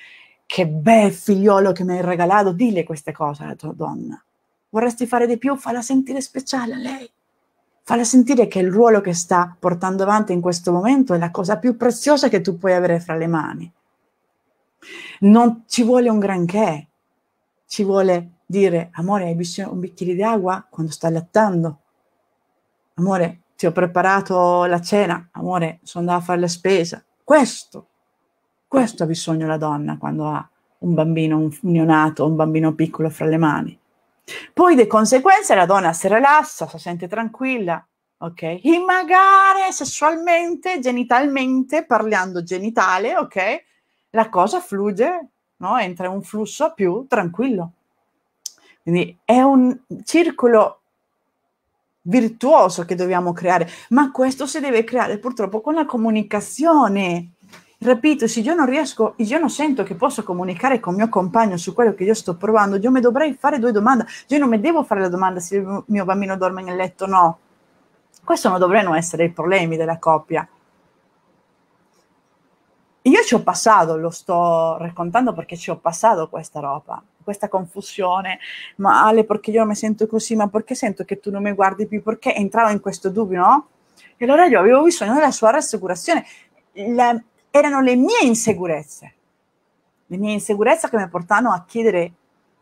che bel figliolo che mi hai regalato, dile queste cose alla tua donna. Vorresti fare di più? Falla sentire speciale a lei. Falla sentire che il ruolo che sta portando avanti in questo momento è la cosa più preziosa che tu puoi avere fra le mani. Non ci vuole un granché, ci vuole dire, amore, hai bisogno di un bicchiere di acqua quando stai lattando? Amore, ti ho preparato la cena, amore, sono andata a fare la spesa. Questo, questo ha bisogno la donna quando ha un bambino, un neonato, un bambino piccolo fra le mani. Poi di conseguenza la donna si rilassa, si sente tranquilla, ok? E magari sessualmente, genitalmente, parlando genitale, ok? La cosa fluge, no? Entra in un flusso più tranquillo. Quindi è un circolo virtuoso che dobbiamo creare, ma questo si deve creare purtroppo con la comunicazione. Repito, se io non riesco, io non sento che posso comunicare con mio compagno su quello che io sto provando, io mi dovrei fare due domande, cioè, io non mi devo fare la domanda se il mio bambino dorme nel letto o no. Questo non dovrebbero essere i problemi della coppia. Io ci ho passato, lo sto raccontando perché ci ho passato questa roba, questa confusione. Ma Ale, perché io non mi sento così? Ma perché sento che tu non mi guardi più? Perché entravo in questo dubbio, no? E allora io avevo bisogno della sua rassicurazione. La, erano le mie insicurezze, le mie insicurezze che mi portano a chiedere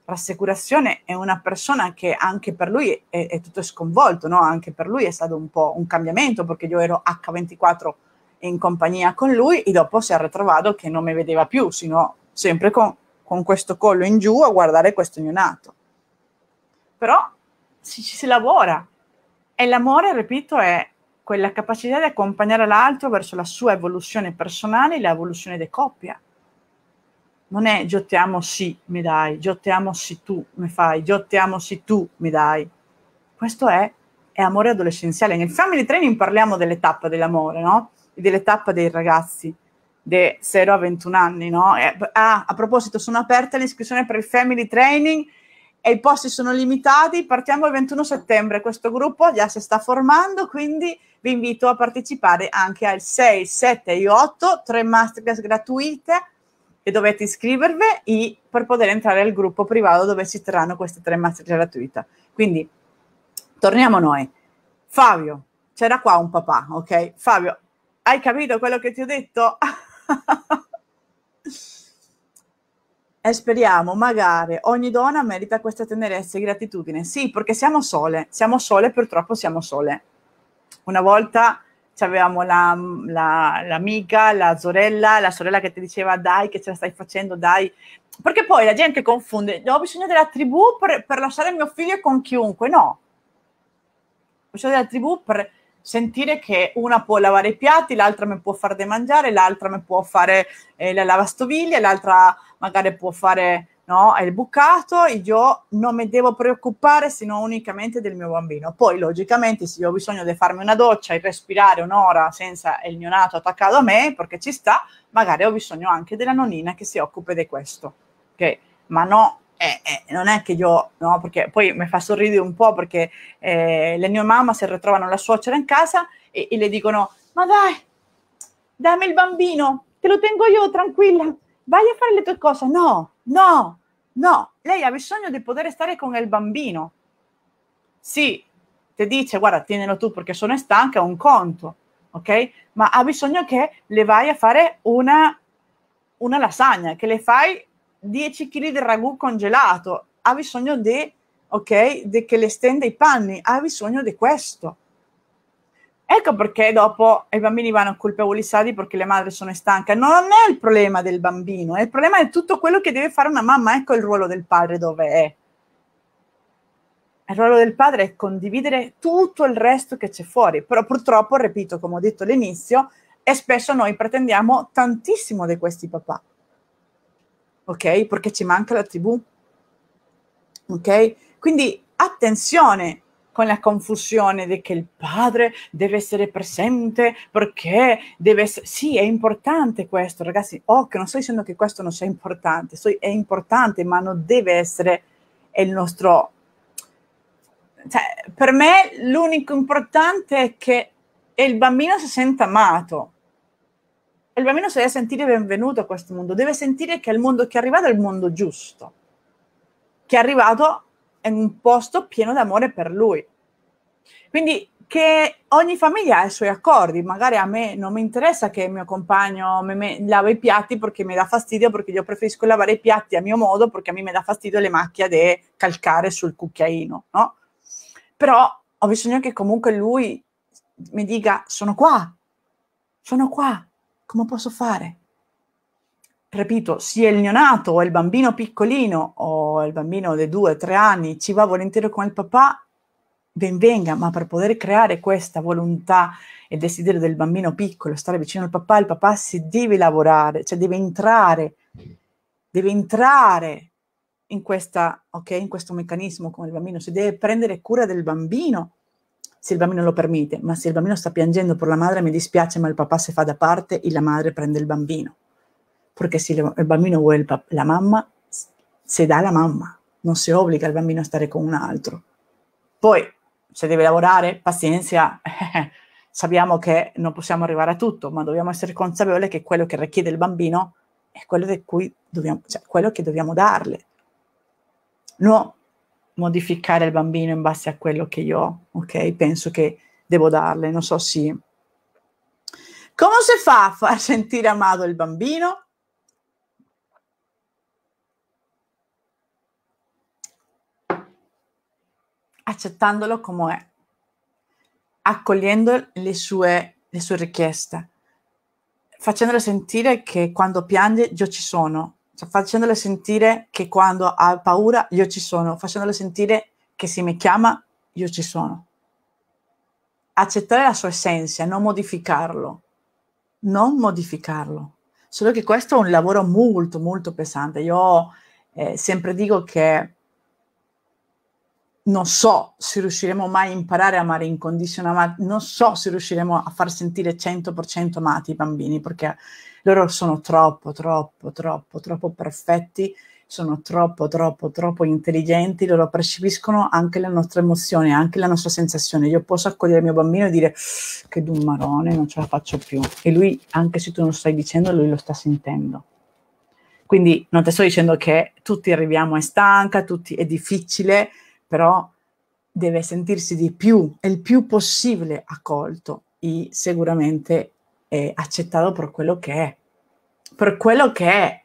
rassicurazione a una persona che anche per lui è, è tutto sconvolto, no? anche per lui è stato un po' un cambiamento perché io ero H24 in compagnia con lui e dopo si è ritrovato che non mi vedeva più, sino sempre con, con questo collo in giù a guardare questo neonato. Però ci si, si lavora e l'amore, ripeto, è, quella capacità di accompagnare l'altro verso la sua evoluzione personale e l'evoluzione di coppia. Non è giottiamo sì, mi dai, giottiamo sì tu mi fai, giottiamo sì tu mi dai. Questo è, è amore adolescenziale. Nel family training parliamo delle tappe dell'amore, no? E delle tappe dei ragazzi di 0 a 21 anni, no? E, eh, ah, a proposito, sono aperte le iscrizioni per il family training e i posti sono limitati, partiamo il 21 settembre, questo gruppo già si sta formando, quindi vi invito a partecipare anche al 6, 7 e 8, tre masterclass gratuite e dovete iscrivervi per poter entrare al gruppo privato dove si terranno queste tre masterclass gratuite. Quindi torniamo a noi. Fabio, c'era qua un papà, ok? Fabio, hai capito quello che ti ho detto? e speriamo, magari ogni donna merita questa tenerezza e gratitudine. Sì, perché siamo sole, siamo sole, purtroppo siamo sole. Una volta avevamo la, la, l'amica, la sorella, la sorella che ti diceva dai che ce la stai facendo, dai. Perché poi la gente confonde, ho bisogno della tribù per, per lasciare mio figlio con chiunque, no. Ho bisogno della tribù per sentire che una può lavare i piatti, l'altra mi può fare da mangiare, l'altra mi può fare eh, la lavastoviglie, l'altra magari può fare no? È il bucato, io non mi devo preoccupare se non unicamente del mio bambino. Poi, logicamente, se io ho bisogno di farmi una doccia e respirare un'ora senza il neonato attaccato a me, perché ci sta, magari ho bisogno anche della nonnina che si occupa di questo. Okay? Ma no, eh, eh, non è che io, no, perché poi mi fa sorridere un po' perché eh, le mie mamma si ritrovano la suocera in casa e, e le dicono, ma dai, dammi il bambino, te lo tengo io tranquilla vai a fare le tue cose. No, no, no. Lei ha bisogno di poter stare con il bambino. Sì, ti dice, guarda, tienilo tu perché sono stanca, un conto, ok? Ma ha bisogno che le vai a fare una, una lasagna, che le fai 10 kg di ragù congelato. Ha bisogno di, ok, di che le stenda i panni. Ha bisogno di questo. Ecco perché dopo i bambini vanno colpevoli colpevolizzati perché le madri sono stanche. Non è il problema del bambino, è il problema di tutto quello che deve fare una mamma. Ecco il ruolo del padre dove è. Il ruolo del padre è condividere tutto il resto che c'è fuori. Però purtroppo, ripeto, come ho detto all'inizio, e spesso noi pretendiamo tantissimo di questi papà. Ok? Perché ci manca la tribù. Ok? Quindi attenzione, con la confusione di che il padre deve essere presente perché deve essere... Sì, è importante questo, ragazzi. Oh, non sto dicendo che questo non sia importante, so, è importante, ma non deve essere il nostro... Cioè, per me l'unico importante è che il bambino si senta amato. Il bambino si deve sentire benvenuto a questo mondo, deve sentire che il mondo che è arrivato è il mondo giusto, che è arrivato è un posto pieno d'amore per lui. Quindi che ogni famiglia ha i suoi accordi, magari a me non mi interessa che il mio compagno me, me lava i piatti perché mi dà fastidio, perché io preferisco lavare i piatti a mio modo perché a me mi dà fastidio le macchie di calcare sul cucchiaino, no? Però ho bisogno che comunque lui mi dica sono qua, sono qua, come posso fare? Repito, sia il neonato o il bambino piccolino o il bambino di due, tre anni ci va volentieri con il papà, ben venga, ma per poter creare questa volontà e desiderio del bambino piccolo, stare vicino al papà, il papà si deve lavorare, cioè deve entrare, deve entrare in, questa, okay, in questo meccanismo con il bambino, si deve prendere cura del bambino se il bambino lo permette, ma se il bambino sta piangendo per la madre mi dispiace, ma il papà si fa da parte e la madre prende il bambino perché se il bambino vuole il la mamma, se dà la mamma, non si obbliga il bambino a stare con un altro. Poi, se deve lavorare, pazienza, sappiamo che non possiamo arrivare a tutto, ma dobbiamo essere consapevoli che quello che richiede il bambino è quello, di cui dobbiamo, cioè, quello che dobbiamo darle. Non modificare il bambino in base a quello che io ok, penso che devo darle. Non so se... Come si fa a far sentire amato il bambino? accettandolo come è, accogliendo le sue, le sue richieste, facendole sentire che quando piange io ci sono, cioè facendole sentire che quando ha paura io ci sono, facendole sentire che se mi chiama io ci sono. Accettare la sua essenza, non modificarlo, non modificarlo. Solo che questo è un lavoro molto, molto pesante. Io eh, sempre dico che non so se riusciremo mai a imparare a amare incondizionatamente, non so se riusciremo a far sentire 100% amati i bambini, perché loro sono troppo, troppo, troppo, troppo perfetti, sono troppo, troppo, troppo intelligenti, loro percepiscono anche la nostra emozione, anche la nostra sensazione. Io posso accogliere il mio bambino e dire che d'un marone, non ce la faccio più. E lui, anche se tu non lo stai dicendo, lui lo sta sentendo. Quindi non ti sto dicendo che tutti arriviamo a stanca, tutti è difficile, però deve sentirsi di più, e il più possibile accolto e sicuramente eh, accettato per quello che è, per quello che è,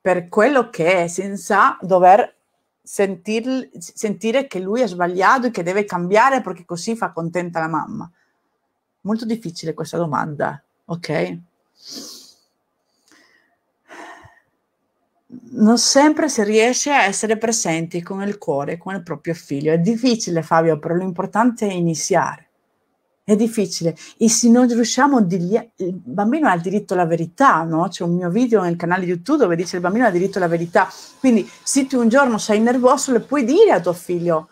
per quello che è, senza dover sentir, sentire che lui ha sbagliato e che deve cambiare perché così fa contenta la mamma. Molto difficile questa domanda, ok? ok? non sempre si riesce a essere presenti con il cuore, con il proprio figlio. È difficile, Fabio, però l'importante è iniziare. È difficile. E se non riusciamo, il bambino ha il diritto alla verità, no? C'è un mio video nel canale YouTube dove dice il bambino ha il diritto alla verità. Quindi se tu un giorno sei nervoso, le puoi dire a tuo figlio,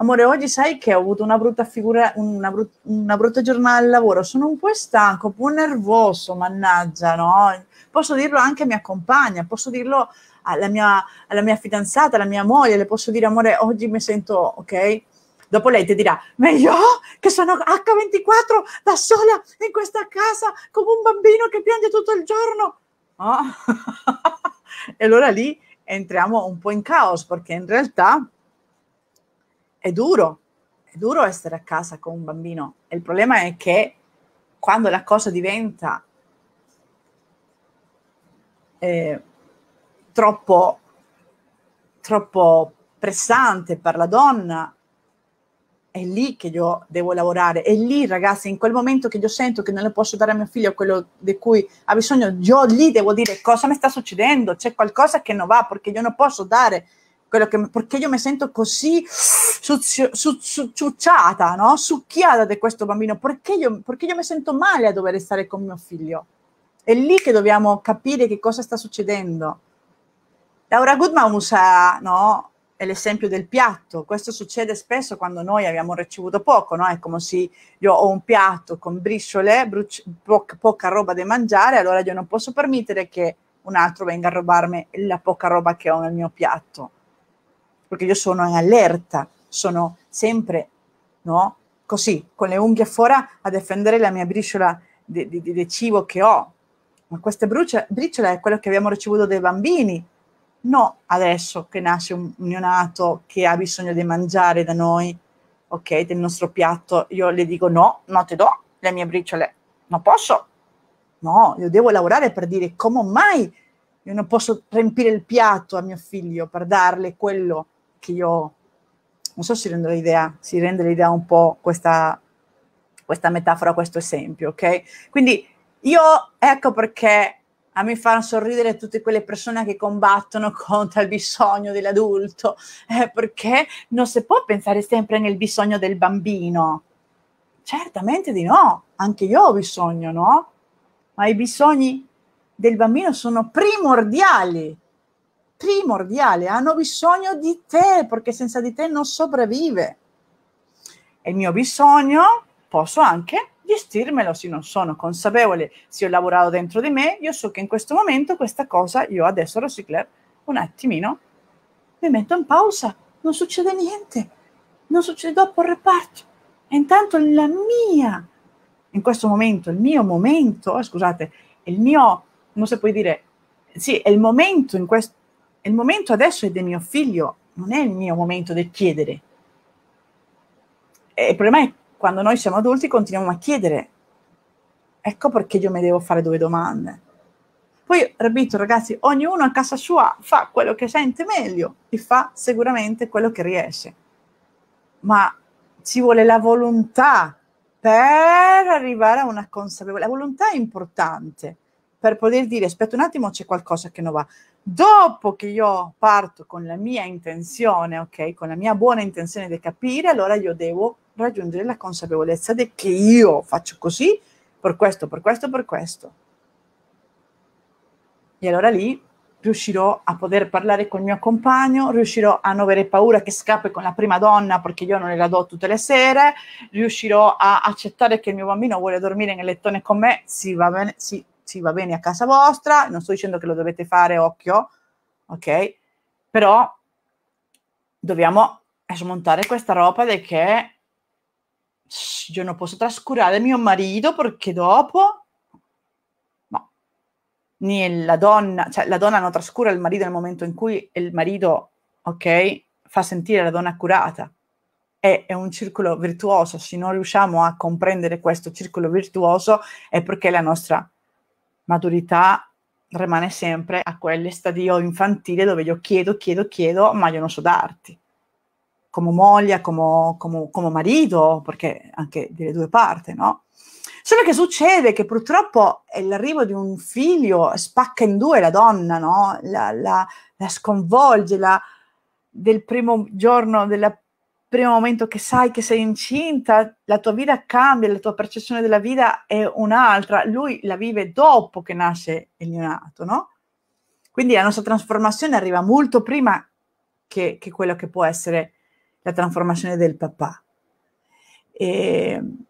Amore, oggi sai che ho avuto una brutta figura, una, brut- una brutta giornata al lavoro, sono un po' stanco, un po' nervoso, mannaggia, no? Posso dirlo anche a mia compagna, posso dirlo alla mia, alla mia fidanzata, alla mia moglie, le posso dire, amore, oggi mi sento, ok? Dopo lei ti dirà, ma io che sono H24 da sola in questa casa come un bambino che piange tutto il giorno. Oh. e allora lì entriamo un po' in caos perché in realtà è duro, è duro essere a casa con un bambino. E il problema è che quando la cosa diventa eh, troppo, troppo pressante per la donna, è lì che io devo lavorare, è lì ragazzi, in quel momento che io sento che non le posso dare a mio figlio quello di cui ha bisogno, io lì devo dire cosa mi sta succedendo, c'è qualcosa che non va perché io non posso dare quello che, perché io mi sento così succiata, su, su, no? succhiata da questo bambino, perché io, perché io mi sento male a dover stare con mio figlio. È lì che dobbiamo capire che cosa sta succedendo. Laura Goodman usa no, l'esempio del piatto, questo succede spesso quando noi abbiamo ricevuto poco, no? è come se io ho un piatto con briciole, bruci, poca, poca roba da mangiare, allora io non posso permettere che un altro venga a rubarmi la poca roba che ho nel mio piatto perché io sono in allerta, sono sempre no, così, con le unghie fuori a difendere la mia briciola di, di, di cibo che ho. Ma questa briciola è quella che abbiamo ricevuto dai bambini, no adesso che nasce un neonato che ha bisogno di mangiare da noi, ok, del nostro piatto. Io le dico no, non ti do le mie briciole, non posso. No, io devo lavorare per dire come mai io non posso riempire il piatto a mio figlio per darle quello che io non so se rende l'idea, si rende l'idea un po' questa, questa metafora, questo esempio, ok? Quindi io ecco perché a me fanno sorridere tutte quelle persone che combattono contro il bisogno dell'adulto, eh, perché non si può pensare sempre nel bisogno del bambino. Certamente di no, anche io ho bisogno, no? Ma i bisogni del bambino sono primordiali primordiale, hanno bisogno di te perché senza di te non sopravvive. E il mio bisogno posso anche gestirmelo se non sono consapevole, se ho lavorato dentro di me, io so che in questo momento questa cosa, io adesso Rosicler, un attimino, mi metto in pausa, non succede niente, non succede dopo il reparto. E intanto la mia, in questo momento, il mio momento, eh, scusate, il mio, non si puoi dire, sì, è il momento in questo il momento adesso è di mio figlio, non è il mio momento del chiedere. E il problema è quando noi siamo adulti continuiamo a chiedere. Ecco perché io mi devo fare due domande. Poi, ripeto ragazzi, ognuno a casa sua fa quello che sente meglio e fa sicuramente quello che riesce. Ma ci vuole la volontà per arrivare a una consapevolezza. La volontà è importante per poter dire aspetta un attimo c'è qualcosa che non va. Dopo che io parto con la mia intenzione, ok, con la mia buona intenzione di capire, allora io devo raggiungere la consapevolezza di che io faccio così per questo, per questo, per questo. E allora lì riuscirò a poter parlare con il mio compagno, riuscirò a non avere paura che scappi con la prima donna perché io non le do tutte le sere, riuscirò a accettare che il mio bambino vuole dormire nel lettone con me, sì va bene, sì, sì, va bene a casa vostra, non sto dicendo che lo dovete fare, occhio, ok? Però dobbiamo eh, smontare questa roba del che io non posso trascurare mio marito perché dopo no. la donna, cioè la donna non trascura il marito nel momento in cui il marito, ok, fa sentire la donna curata. È, è un circolo virtuoso, se non riusciamo a comprendere questo circolo virtuoso è perché la nostra maturità rimane sempre a quel stadio infantile dove io chiedo, chiedo, chiedo, ma io non so darti. Come moglie, come, come, come marito, perché anche delle due parti, no? Solo che succede che purtroppo l'arrivo di un figlio spacca in due la donna, no? La, la, la sconvolge, la, del primo giorno della primo momento che sai che sei incinta, la tua vita cambia, la tua percezione della vita è un'altra, lui la vive dopo che nasce il neonato, no? Quindi la nostra trasformazione arriva molto prima che, che quella che può essere la trasformazione del papà. E, ehm,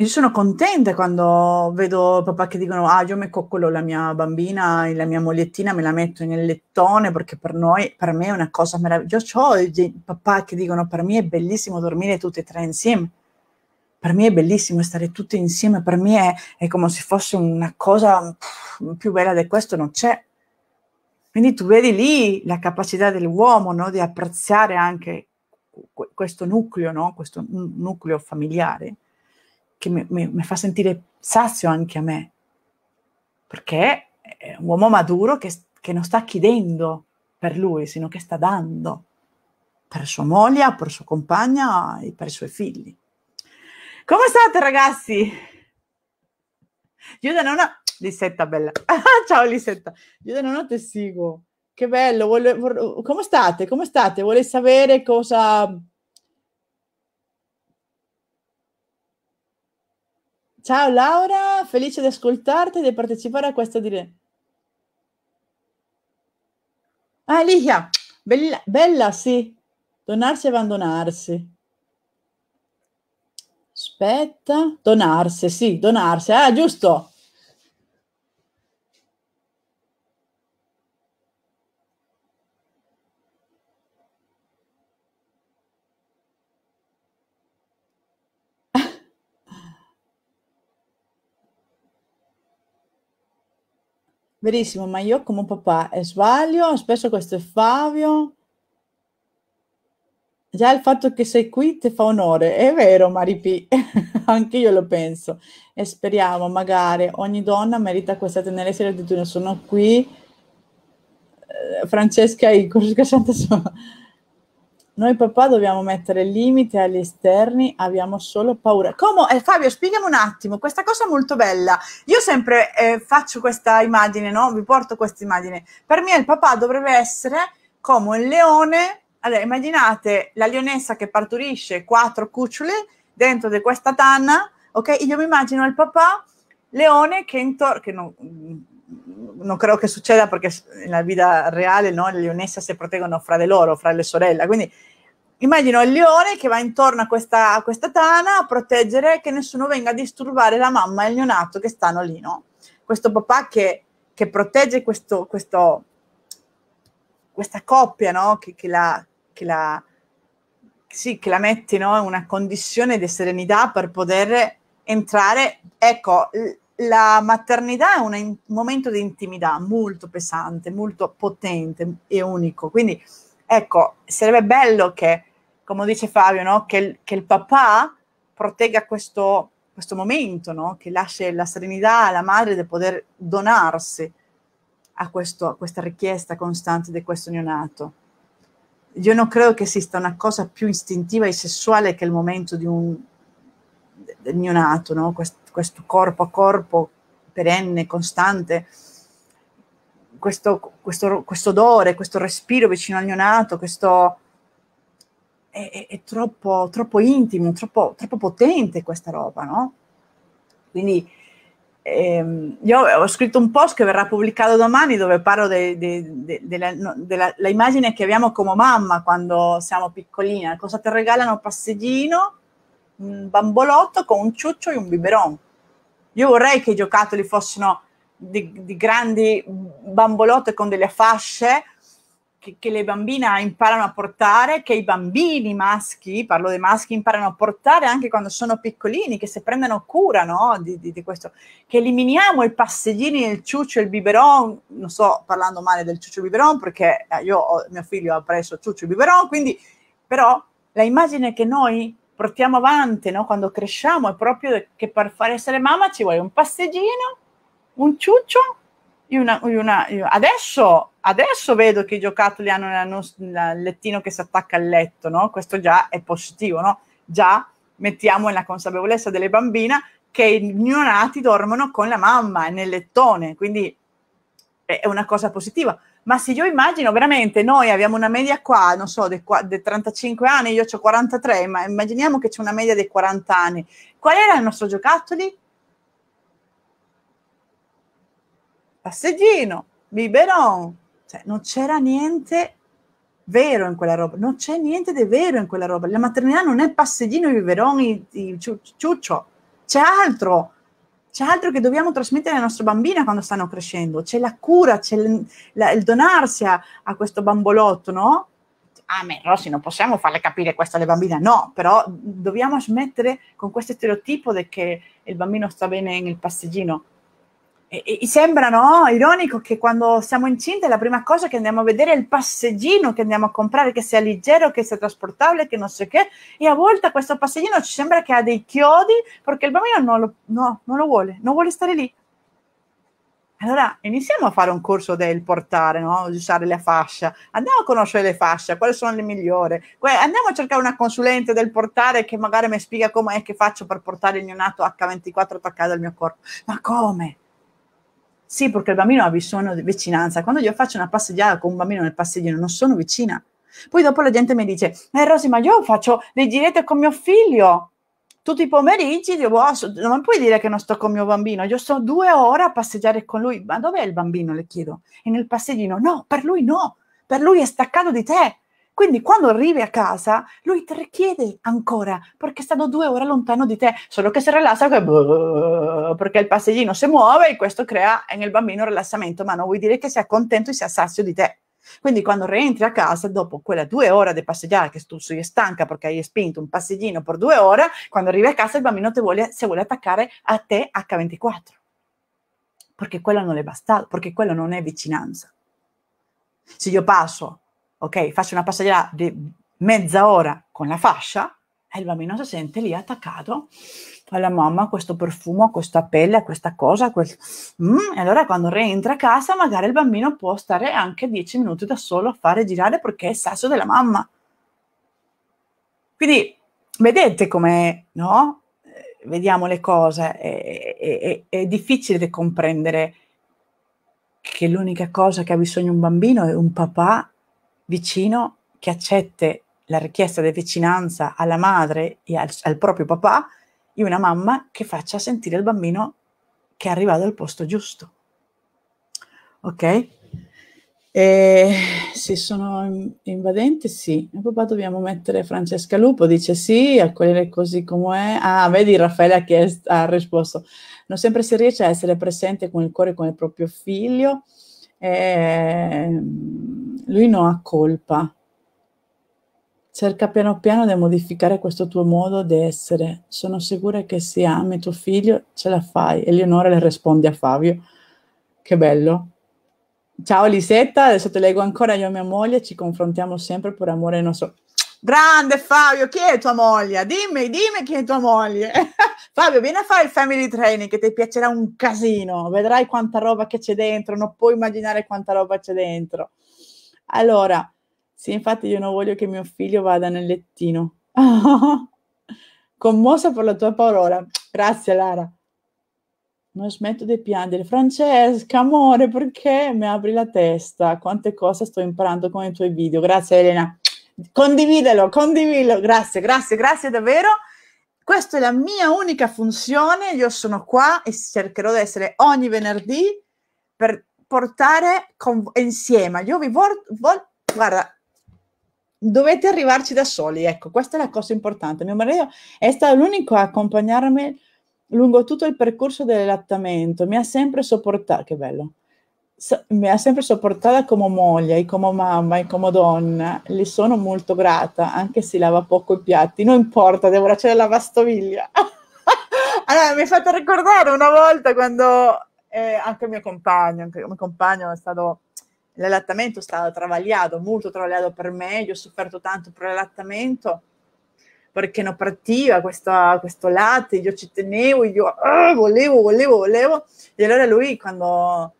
io sono contenta quando vedo papà che dicono, ah, io mi coccolo la mia bambina, e la mia mogliettina, me la metto nel lettone perché per noi, per me è una cosa meravigliosa. Io ho i papà che dicono, per me è bellissimo dormire tutti e tre insieme. Per me è bellissimo stare tutti insieme, per me è, è come se fosse una cosa più bella di questo, non c'è. Quindi tu vedi lì la capacità dell'uomo no, di apprezzare anche questo nucleo, no? questo nucleo familiare che mi, mi, mi fa sentire sazio anche a me, perché è un uomo maduro che, che non sta chiedendo per lui, sino che sta dando per sua moglie, per sua compagna e per i suoi figli. Come state ragazzi? Giuda nonna, Lisetta bella. Ciao Lisetta. Giuda nonna te seguo. Che bello, Vole... come state? Come state? Vuole sapere cosa Ciao Laura, felice di ascoltarti e di partecipare a questa diretta. Ah, Ligia, bella, bella sì, donarsi e abbandonarsi. Aspetta, donarsi, sì, donarsi. Ah, giusto, Verissimo, ma io come papà eh, sbaglio, spesso questo è Fabio. Già il fatto che sei qui ti fa onore, è vero Maripi, anche io lo penso e speriamo magari ogni donna merita questa tenerezza e gratitudine. Sono qui, eh, Francesca Ico, 66. Noi papà dobbiamo mettere limite agli esterni, abbiamo solo paura. Come, eh, Fabio, spiegami un attimo, questa cosa è molto bella. Io sempre eh, faccio questa immagine, no? Vi porto questa immagine. Per me il papà dovrebbe essere come un leone. Allora, immaginate la leonessa che partorisce quattro cucciole dentro di questa tana, ok? Io mi immagino il papà leone che intorno... non, non credo che succeda perché nella vita reale no, le leonesse si proteggono fra di loro, fra le sorelle, quindi immagino il leone che va intorno a questa, a questa, tana a proteggere che nessuno venga a disturbare la mamma e il neonato che stanno lì, no? Questo papà che, che protegge questo, questo, questa coppia, no? Che, che, la, che la, sì, che la mette no? in una condizione di serenità per poter entrare. Ecco, la maternità è un momento di intimità molto pesante, molto potente e unico. Quindi, ecco, sarebbe bello che come dice Fabio, no? che, il, che, il, papà protegga questo, questo momento, no? che lascia la serenità alla madre di poter donarsi a, questo, a questa richiesta costante di questo neonato. Io non credo che esista una cosa più istintiva e sessuale che il momento di un, del neonato, no? questo, questo corpo a corpo perenne, costante, questo, questo, questo odore, questo respiro vicino al neonato, questo, è, è, è troppo, troppo, intimo, troppo, troppo, potente questa roba, no? Quindi ehm, io ho scritto un post che verrà pubblicato domani dove parlo della de, de, de, immagine che abbiamo come mamma quando siamo piccolina. Cosa ti regalano? Un passeggino, un bambolotto con un ciuccio e un biberon. Io vorrei che i giocattoli fossero di, di grandi bambolotte con delle fasce che, che, le bambine imparano a portare, che i bambini maschi, parlo dei maschi, imparano a portare anche quando sono piccolini, che se prendono cura no? di, di, di, questo, che eliminiamo i passeggini del ciuccio e il biberon, non sto parlando male del ciuccio e il biberon perché eh, io ho, mio figlio ha preso ciuccio e biberon, quindi però la immagine che noi portiamo avanti no? quando cresciamo è proprio che per fare essere mamma ci vuole un passeggino, un ciuccio, una, una, adesso adesso vedo che i giocattoli hanno il lettino che si attacca al letto, no? Questo già è positivo, no? Già mettiamo nella consapevolezza delle bambine che i neonati dormono con la mamma nel lettone, quindi è una cosa positiva. Ma se io immagino veramente, noi abbiamo una media qua, non so, di 35 anni, io ho 43, ma immaginiamo che c'è una media di 40 anni. Qual era il nostro giocattoli? Passeggino, biberon, cioè, non c'era niente vero in quella roba, non c'è niente di vero in quella roba. La maternità non è passeggino, i viveroni, il ciuccio, c'è altro. C'è altro che dobbiamo trasmettere alle nostre bambine quando stanno crescendo. C'è la cura, c'è il, la, il donarsi a, a, questo bambolotto, no? Ah, me, Rossi, non possiamo farle capire questo alle bambine. No, però dobbiamo smettere con questo stereotipo di che il bambino sta bene nel passeggino. E, e, sembra no? ironico che quando siamo incinte la prima cosa che andiamo a vedere è il passeggino che andiamo a comprare, che sia leggero, che sia trasportabile, che non so che, e a volte questo passeggino ci sembra che ha dei chiodi perché il bambino non lo, no, non lo vuole, non vuole stare lì. Allora iniziamo a fare un corso del portare, no? usare le fasce, andiamo a conoscere le fasce, quali sono le migliori, andiamo a cercare una consulente del portare che magari mi spiega come è che faccio per portare il neonato H24 attaccato al mio corpo. Ma come? Sì, perché il bambino ha bisogno di vicinanza. Quando io faccio una passeggiata con un bambino nel passeggino, non sono vicina. Poi dopo la gente mi dice, eh Rosy, ma io faccio le girette con mio figlio. Tutti i pomeriggi, dico, oh, non puoi dire che non sto con mio bambino, io sto due ore a passeggiare con lui. Ma dov'è il bambino? Le chiedo. E nel passeggino, no, per lui no, per lui è staccato di te. Quindi quando arrivi a casa, lui ti richiede ancora, perché è stato due ore lontano di te, solo che si rilassa perché il passeggino si muove e questo crea eh, nel bambino rilassamento, ma non vuol dire che sia contento e sia sazio di te. Quindi quando rientri a casa, dopo quella due ore di passeggiare, che tu sei stanca perché hai spinto un passeggino per due ore, quando arrivi a casa il bambino ti vuole, si vuole attaccare a te H24. Perché quello non è bastato, perché quello non è vicinanza. Se io passo ok, faccio una passeggiata di mezza ora con la fascia e il bambino si sente lì attaccato alla mamma, questo profumo, a questa pelle, a questa cosa. Quel... Mm, e allora quando rientra a casa magari il bambino può stare anche dieci minuti da solo a fare girare perché è il sasso della mamma. Quindi vedete come no? Eh, vediamo le cose, è, è, è difficile comprendere che l'unica cosa che ha bisogno un bambino è un papà vicino che accette la richiesta di vicinanza alla madre e al, al proprio papà e una mamma che faccia sentire il bambino che è arrivato al posto giusto. Ok? E se sono invadente, sì. E papà dobbiamo mettere Francesca Lupo, dice sì, accogliere così come è. Ah, vedi Raffaele ha, chiesto, ha risposto. Non sempre si riesce a essere presente con il cuore con il proprio figlio. E, ehm, lui non ha colpa. Cerca piano piano di modificare questo tuo modo di essere. Sono sicura che se ami tuo figlio ce la fai. Eleonora le risponde a Fabio. Che bello. Ciao Lisetta, adesso te leggo ancora io e mia moglie, ci confrontiamo sempre per amore nostro... Grande Fabio, chi è tua moglie? Dimmi, dimmi chi è tua moglie. Fabio, vieni a fare il family training che ti piacerà un casino. Vedrai quanta roba che c'è dentro, non puoi immaginare quanta roba c'è dentro. Allora, sì, infatti io non voglio che mio figlio vada nel lettino. Commossa per la tua parola. Grazie, Lara. Non smetto di piangere. Francesca, amore, perché mi apri la testa? Quante cose sto imparando con i tuoi video. Grazie, Elena. Condividelo, condividelo. Grazie, grazie, grazie davvero. Questa è la mia unica funzione. Io sono qua e cercherò di essere ogni venerdì per portare con, insieme. Io vi voglio, guarda, dovete arrivarci da soli, ecco, questa è la cosa importante. Mio marito è stato l'unico a accompagnarmi lungo tutto il percorso dell'allattamento, mi ha sempre sopportato, che bello, mi ha sempre sopportata come moglie, e come mamma, e come donna, le sono molto grata, anche se lava poco i piatti, non importa, devo lasciare la lavastoviglie. allora, mi hai fatto ricordare una volta quando eh, anche il mio compagno, anche mio compagno è stato l'allattamento è stato travagliato, molto travagliato per me, io ho sofferto tanto per l'allattamento perché non partiva questa, questo latte, io ci tenevo, io ah, volevo, volevo, volevo. E allora lui quando,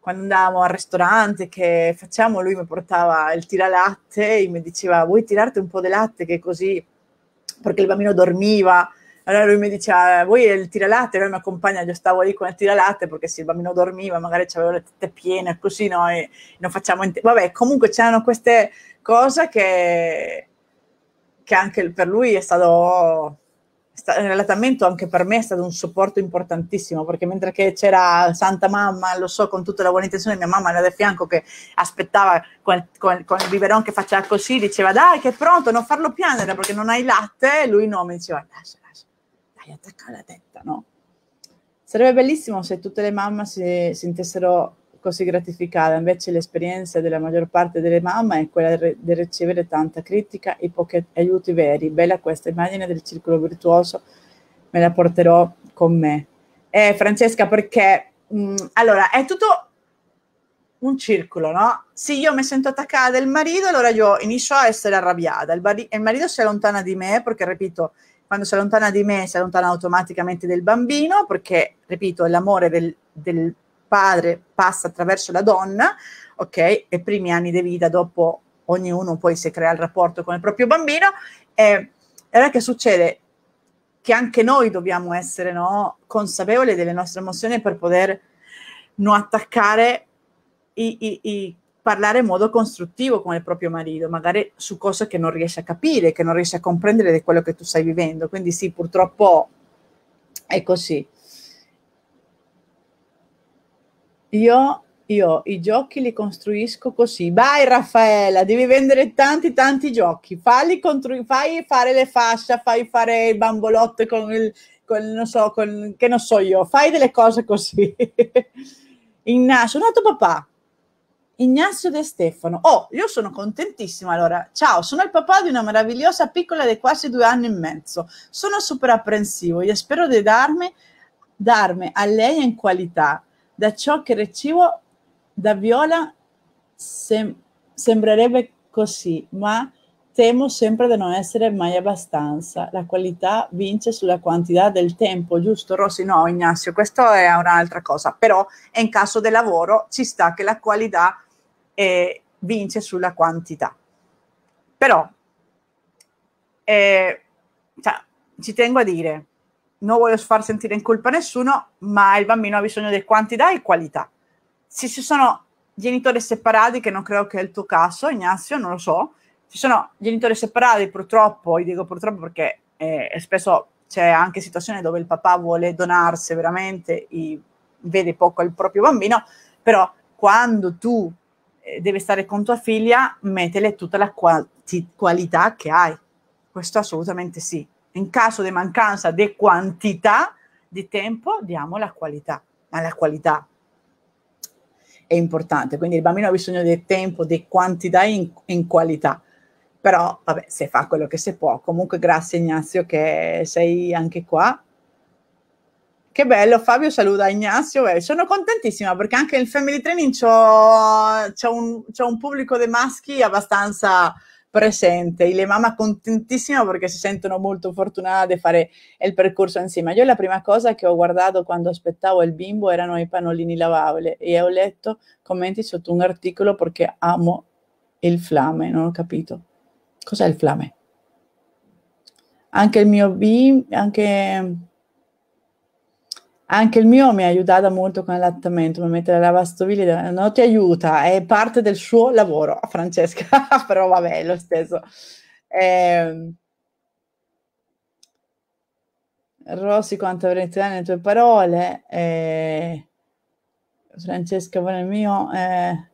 quando andavamo al ristorante che facciamo, lui mi portava il tiralatte e mi diceva vuoi tirarti un po' di latte che così, perché il bambino dormiva, allora lui mi diceva, voi il tiralatte, poi mi accompagna, io stavo lì con il tiralatte perché se il bambino dormiva magari c'avevo le tette piene, così noi non facciamo... niente Vabbè, comunque c'erano queste cose che, che anche per lui è stato l'allattamento anche per me è stato un supporto importantissimo perché mentre c'era Santa Mamma, lo so con tutta la buona intenzione, mia mamma era da fianco che aspettava con, con, con il biberon che faceva così, diceva dai che è pronto, non farlo piangere perché non hai latte, lui no, mi diceva lascia vai, attacca la testa, no? Sarebbe bellissimo se tutte le mamme si sentissero così gratificate, invece l'esperienza della maggior parte delle mamme è quella di ricevere tanta critica e pochi aiuti veri. Bella questa immagine del circolo virtuoso, me la porterò con me. Eh, Francesca, perché mh, mm, allora è tutto un circolo, no? Se io mi sento attaccata al marito, allora io inizio a essere arrabbiata. Il, il marito si allontana di me perché, ripeto, quando si allontana di me si allontana automaticamente del bambino, perché, ripeto, l'amore del, del padre passa attraverso la donna, ok? E primi anni di vita dopo ognuno poi si crea il rapporto con il proprio bambino. E allora che succede? Che anche noi dobbiamo essere no, consapevoli delle nostre emozioni per poter non attaccare i, i, i parlare in modo costruttivo con il proprio marito, magari su cose che non riesce a capire, che non riesce a comprendere di quello che tu stai vivendo. Quindi sì, purtroppo è così. Io, io i giochi li costruisco così. Vai Raffaella, devi vendere tanti tanti giochi. Falli contru- fai fare le fasce, fai fare il bambolotto con il, con, non so, con, che non so io. Fai delle cose così. Innaso, altro papà, Ignazio De Stefano. Oh, io sono contentissima. Allora, ciao, sono il papà di una meravigliosa piccola di quasi due anni e mezzo. Sono super apprensivo e spero di darmi, darmi a lei in qualità. Da ciò che ricevo da Viola sem- sembrerebbe così, ma temo sempre di non essere mai abbastanza. La qualità vince sulla quantità del tempo, giusto Rosi? No, Ignazio, questa è un'altra cosa, però è in caso di lavoro ci sta che la qualità eh, vince sulla quantità. Però eh, cioè, ci tengo a dire, non voglio far sentire in colpa nessuno, ma il bambino ha bisogno di quantità e qualità. Se ci sono genitori separati, che non credo che è il tuo caso, Ignazio, non lo so, ci sono genitori separati purtroppo, io dico purtroppo perché eh, spesso c'è anche situazioni dove il papà vuole donarsi veramente, i, vede poco il proprio bambino, però quando tu eh, deve stare con tua figlia, metele tutta la quali- qualità che hai. Questo assolutamente sì. In caso di mancanza di quantità di tempo, diamo la qualità, ma la qualità è importante. Quindi il bambino ha bisogno di tempo, di quantità in, in qualità. Però, vabbè, se fa quello che si può. Comunque, grazie Ignazio che sei anche qua che bello, Fabio saluta Ignazio. Beh, sono contentissima perché anche nel family training c'è un, un, pubblico dei maschi abbastanza presente. Le mamma contentissima perché si sentono molto fortunate di fare il percorso insieme. Io la prima cosa che ho guardato quando aspettavo il bimbo erano i pannolini lavabili e ho letto commenti sotto un articolo perché amo il flame, non ho capito. Cos'è il flame? Anche il mio bimbo, anche anche il mio mi ha aiutato molto con l'allattamento, ma mettere la lavastoviglie non ti aiuta, è parte del suo lavoro, Francesca, però vabbè, è lo stesso. Eh, Rossi, quanta verità nelle tue parole. Eh, Francesca, vuole il mio. Eh,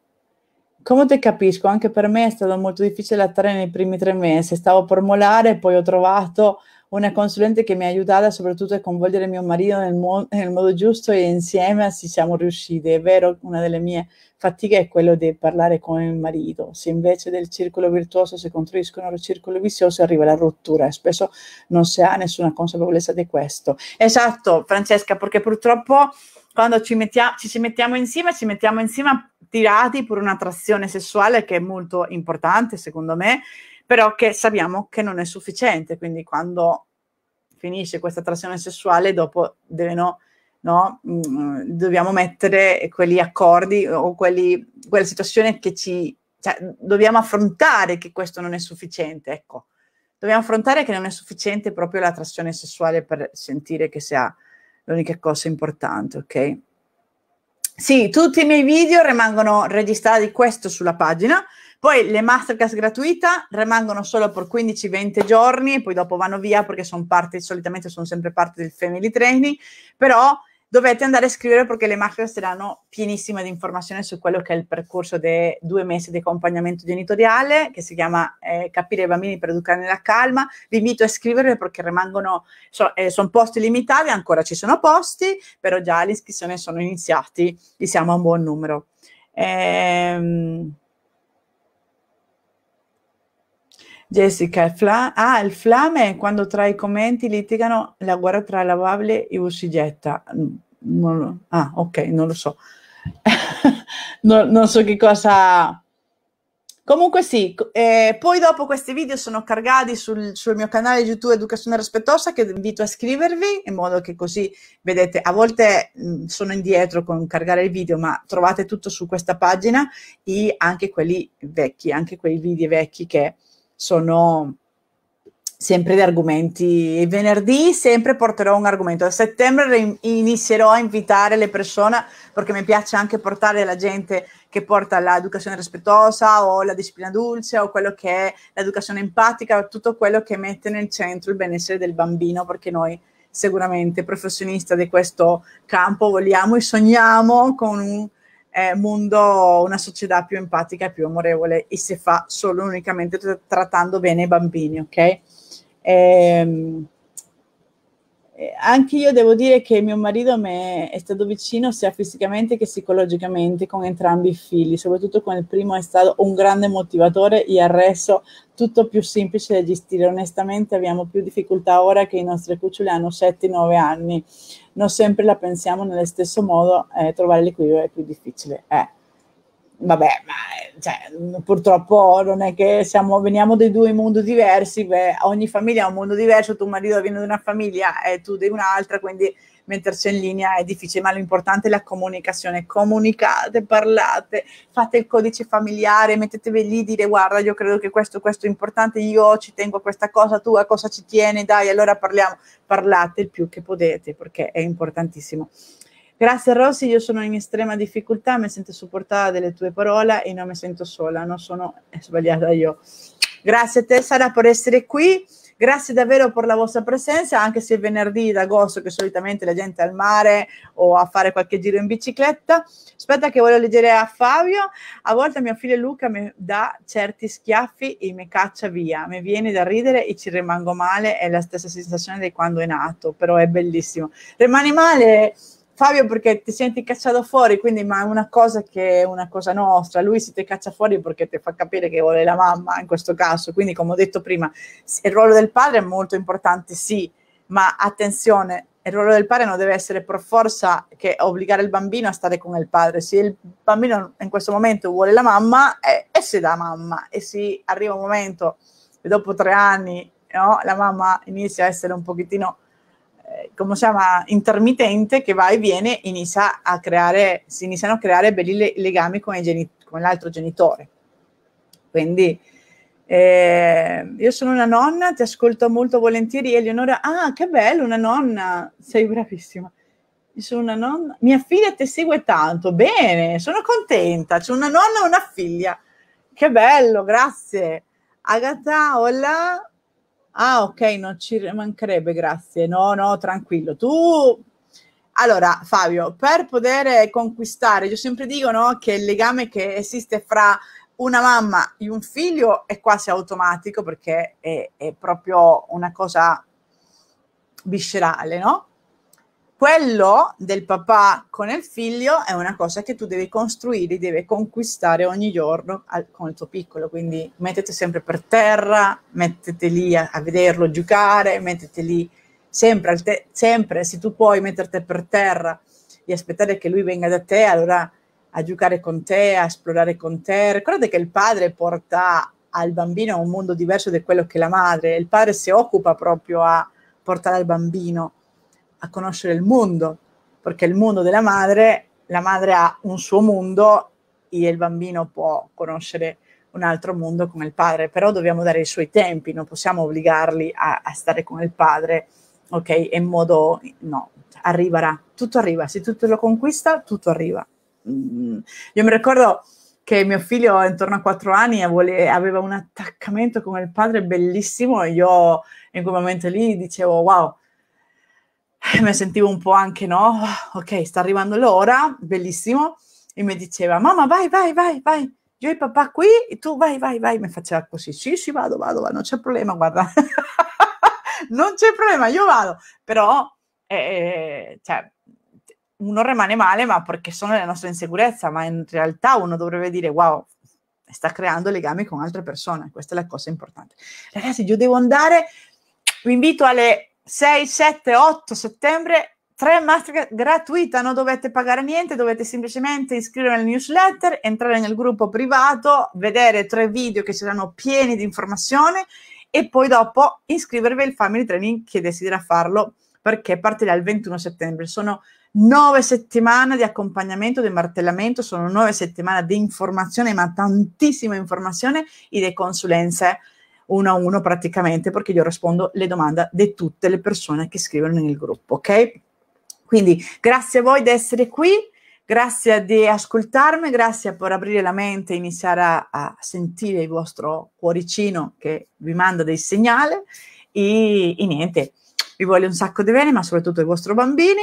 come te capisco, anche per me è stato molto difficile lattare nei primi tre mesi. Stavo per molare, poi ho trovato una consulente che mi ha aiutata soprattutto a coinvolgere mio marito nel, mo- nel modo giusto e insieme ci siamo riusciti. È vero, una delle mie fatiche è quella di parlare con il marito. Se invece del circolo virtuoso si costruiscono il circolo vizioso arriva la rottura spesso non si ha nessuna consapevolezza di questo. Esatto, Francesca, perché purtroppo quando ci, mettia- ci mettiamo insieme, ci mettiamo insieme tirati per un'attrazione sessuale che è molto importante secondo me però che sappiamo che non è sufficiente, quindi quando finisce questa attrazione sessuale dopo devono, no, mm, dobbiamo mettere quegli accordi o quelli, quella situazione che ci... Cioè, dobbiamo affrontare che questo non è sufficiente, ecco. Dobbiamo affrontare che non è sufficiente proprio l'attrazione sessuale per sentire che sia l'unica cosa importante, ok? Sì, tutti i miei video rimangono registrati questo sulla pagina, poi le masterclass gratuita rimangono solo per 15-20 giorni, poi dopo vanno via perché sono parte, solitamente sono sempre parte del family training, però dovete andare a scrivere perché le masterclass saranno pienissime di informazioni su quello che è il percorso dei due mesi di accompagnamento genitoriale, che si chiama eh, Capire i bambini per educare la calma. Vi invito a scrivervi perché rimangono, so, eh, sono posti limitati, ancora ci sono posti, però già le iscrizioni sono iniziate, e siamo a un buon numero. Ehm Jessica, il fla- ah, il flame quando tra i commenti litigano la guerra tra lavabile e uscigetta. Mm, lo- ah, ok, non lo so. non, non, so che cosa... Comunque sì, eh, poi dopo questi video sono cargati sul, sul, mio canale YouTube Educazione Rispettosa che vi invito a iscrivervi in modo che così vedete, a volte mh, mm, sono indietro con cargare il video ma trovate tutto su questa pagina e anche quelli vecchi, anche quei video vecchi che sono sempre gli argomenti. Il Venerdì sempre porterò un argomento. A settembre inizierò a invitare le persone perché mi piace anche portare la gente che porta l'educazione rispettosa o la disciplina dolce o quello che è l'educazione empatica, o tutto quello che mette nel centro il benessere del bambino perché noi sicuramente professionisti di questo campo vogliamo e sogniamo con un eh, mondo, una società più empatica e più amorevole e si fa solo unicamente trattando bene i bambini, ok? Ehm, eh, anche io devo dire che mio marito a me è stato vicino sia fisicamente che psicologicamente con entrambi i figli, soprattutto con il primo è stato un grande motivatore e ha reso tutto più semplice da gestire. Onestamente abbiamo più difficoltà ora che i nostri cuccioli hanno 7-9 anni, non sempre la pensiamo nello stesso modo, eh, trovare l'equilibrio è più difficile. Eh vabbè, ma cioè, mm, purtroppo non è che siamo, veniamo dai due mondi diversi, beh, ogni famiglia ha un mondo diverso, tuo marito viene da una famiglia e tu di un'altra, quindi mettersi in linea è difficile, ma l'importante è la comunicazione, comunicate, parlate, fate il codice familiare, mettetevi lì, dire guarda io credo che questo, questo è importante, io ci tengo a questa cosa, tu a cosa ci tieni, dai allora parliamo, parlate il più che potete perché è importantissimo. Grazie Rossi, io sono in estrema difficoltà, mi sento supportata dalle tue parole e non mi sento sola, non sono eh, sbagliata io. Grazie a te Sara per essere qui, grazie davvero per la vostra presenza, anche se è venerdì d'agosto che solitamente la gente è al mare o a fare qualche giro in bicicletta. Aspetta che voglio leggere a Fabio, a volte mio figlio Luca mi dà certi schiaffi e mi caccia via, mi viene da ridere e ci rimango male, è la stessa sensazione di quando è nato, però è bellissimo. Rimani male Fabio perché ti senti cacciato fuori, quindi ma è una cosa che è una cosa nostra, lui si ti caccia fuori perché ti fa capire che vuole la mamma in questo caso, quindi come ho detto prima, il ruolo del padre è molto importante, sì, ma attenzione, il ruolo del padre non deve essere per forza che obbligare il bambino a stare con il padre, se il bambino in questo momento vuole la mamma, è, è se da mamma e se arriva un momento, e dopo tre anni, no, la mamma inizia a essere un pochettino eh, come si chiama, intermittente che va e viene, inizia a creare, si iniziano a creare belli legami con, genit- con l'altro genitore. Quindi eh, io sono una nonna, ti ascolto molto volentieri. Eleonora, ah, che bello, una nonna, sei bravissima. Io sono una nonna, mia figlia ti segue tanto, bene, sono contenta, c'è una nonna e una figlia. Che bello, grazie. Agatha, hola, Ah, ok, non ci mancherebbe, grazie. No, no, tranquillo. Tu allora, Fabio, per poter conquistare, io sempre dico no, che il legame che esiste fra una mamma e un figlio è quasi automatico perché è, è proprio una cosa viscerale, no? quello del papà con il figlio è una cosa che tu devi costruire, devi conquistare ogni giorno al, con il tuo piccolo, quindi mettete sempre per terra, mettete lì a, a vederlo giocare, mettete lì sempre, te, sempre, se tu puoi metterti per terra e aspettare che lui venga da te, allora a giocare con te, a esplorare con te. Ricordate che il padre porta al bambino un mondo diverso da quello che la madre, il padre si occupa proprio a portare al bambino a conoscere il mondo, perché il mondo della madre, la madre ha un suo mondo e il bambino può conoscere un altro mondo come il padre, però dobbiamo dare i suoi tempi, non possiamo obbligarli a, a stare con il padre, ok? in modo, no, arriverà, tutto arriva, se tutto lo conquista, tutto arriva. Mm, io mi ricordo che mio figlio intorno a quattro anni aveva un attaccamento con il padre bellissimo e io in quel momento lì dicevo wow, mi sentivo un po' anche, no? Ok, sta arrivando l'ora, bellissimo. E mi diceva, mamma, vai, vai, vai, vai. Io e papà qui, e tu vai, vai, vai. Mi faceva così, sì, sì, vado, vado, vado, non c'è problema, guarda. non c'è problema, io vado. Però, eh, eh, cioè, uno rimane male, ma perché sono le nostre insicurezze, ma in realtà uno dovrebbe dire, wow, sta creando legami con altre persone. Questa è la cosa importante. Ragazzi, io devo andare, vi invito alle 6, 7, 8 settembre, tre master gratuita, non dovete pagare niente, dovete semplicemente iscrivervi al newsletter, entrare nel gruppo privato, vedere tre video che saranno pieni di informazioni e poi dopo iscrivervi al family training che desidera farlo perché partirà il 21 settembre. Sono nove settimane di accompagnamento, di martellamento, sono nove settimane di informazione, ma tantissima informazione e di consulenze uno a uno praticamente perché io rispondo le domande di tutte le persone che scrivono nel gruppo, ok? Quindi grazie a voi di essere qui, grazie di ascoltarmi, grazie per aprire la mente e iniziare a, a sentire il vostro cuoricino che vi manda dei segnali e, e niente, vi voglio un sacco di bene, ma soprattutto ai vostri bambini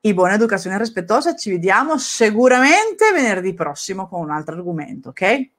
e buona educazione rispettosa. Ci vediamo sicuramente venerdì prossimo con un altro argomento, ok?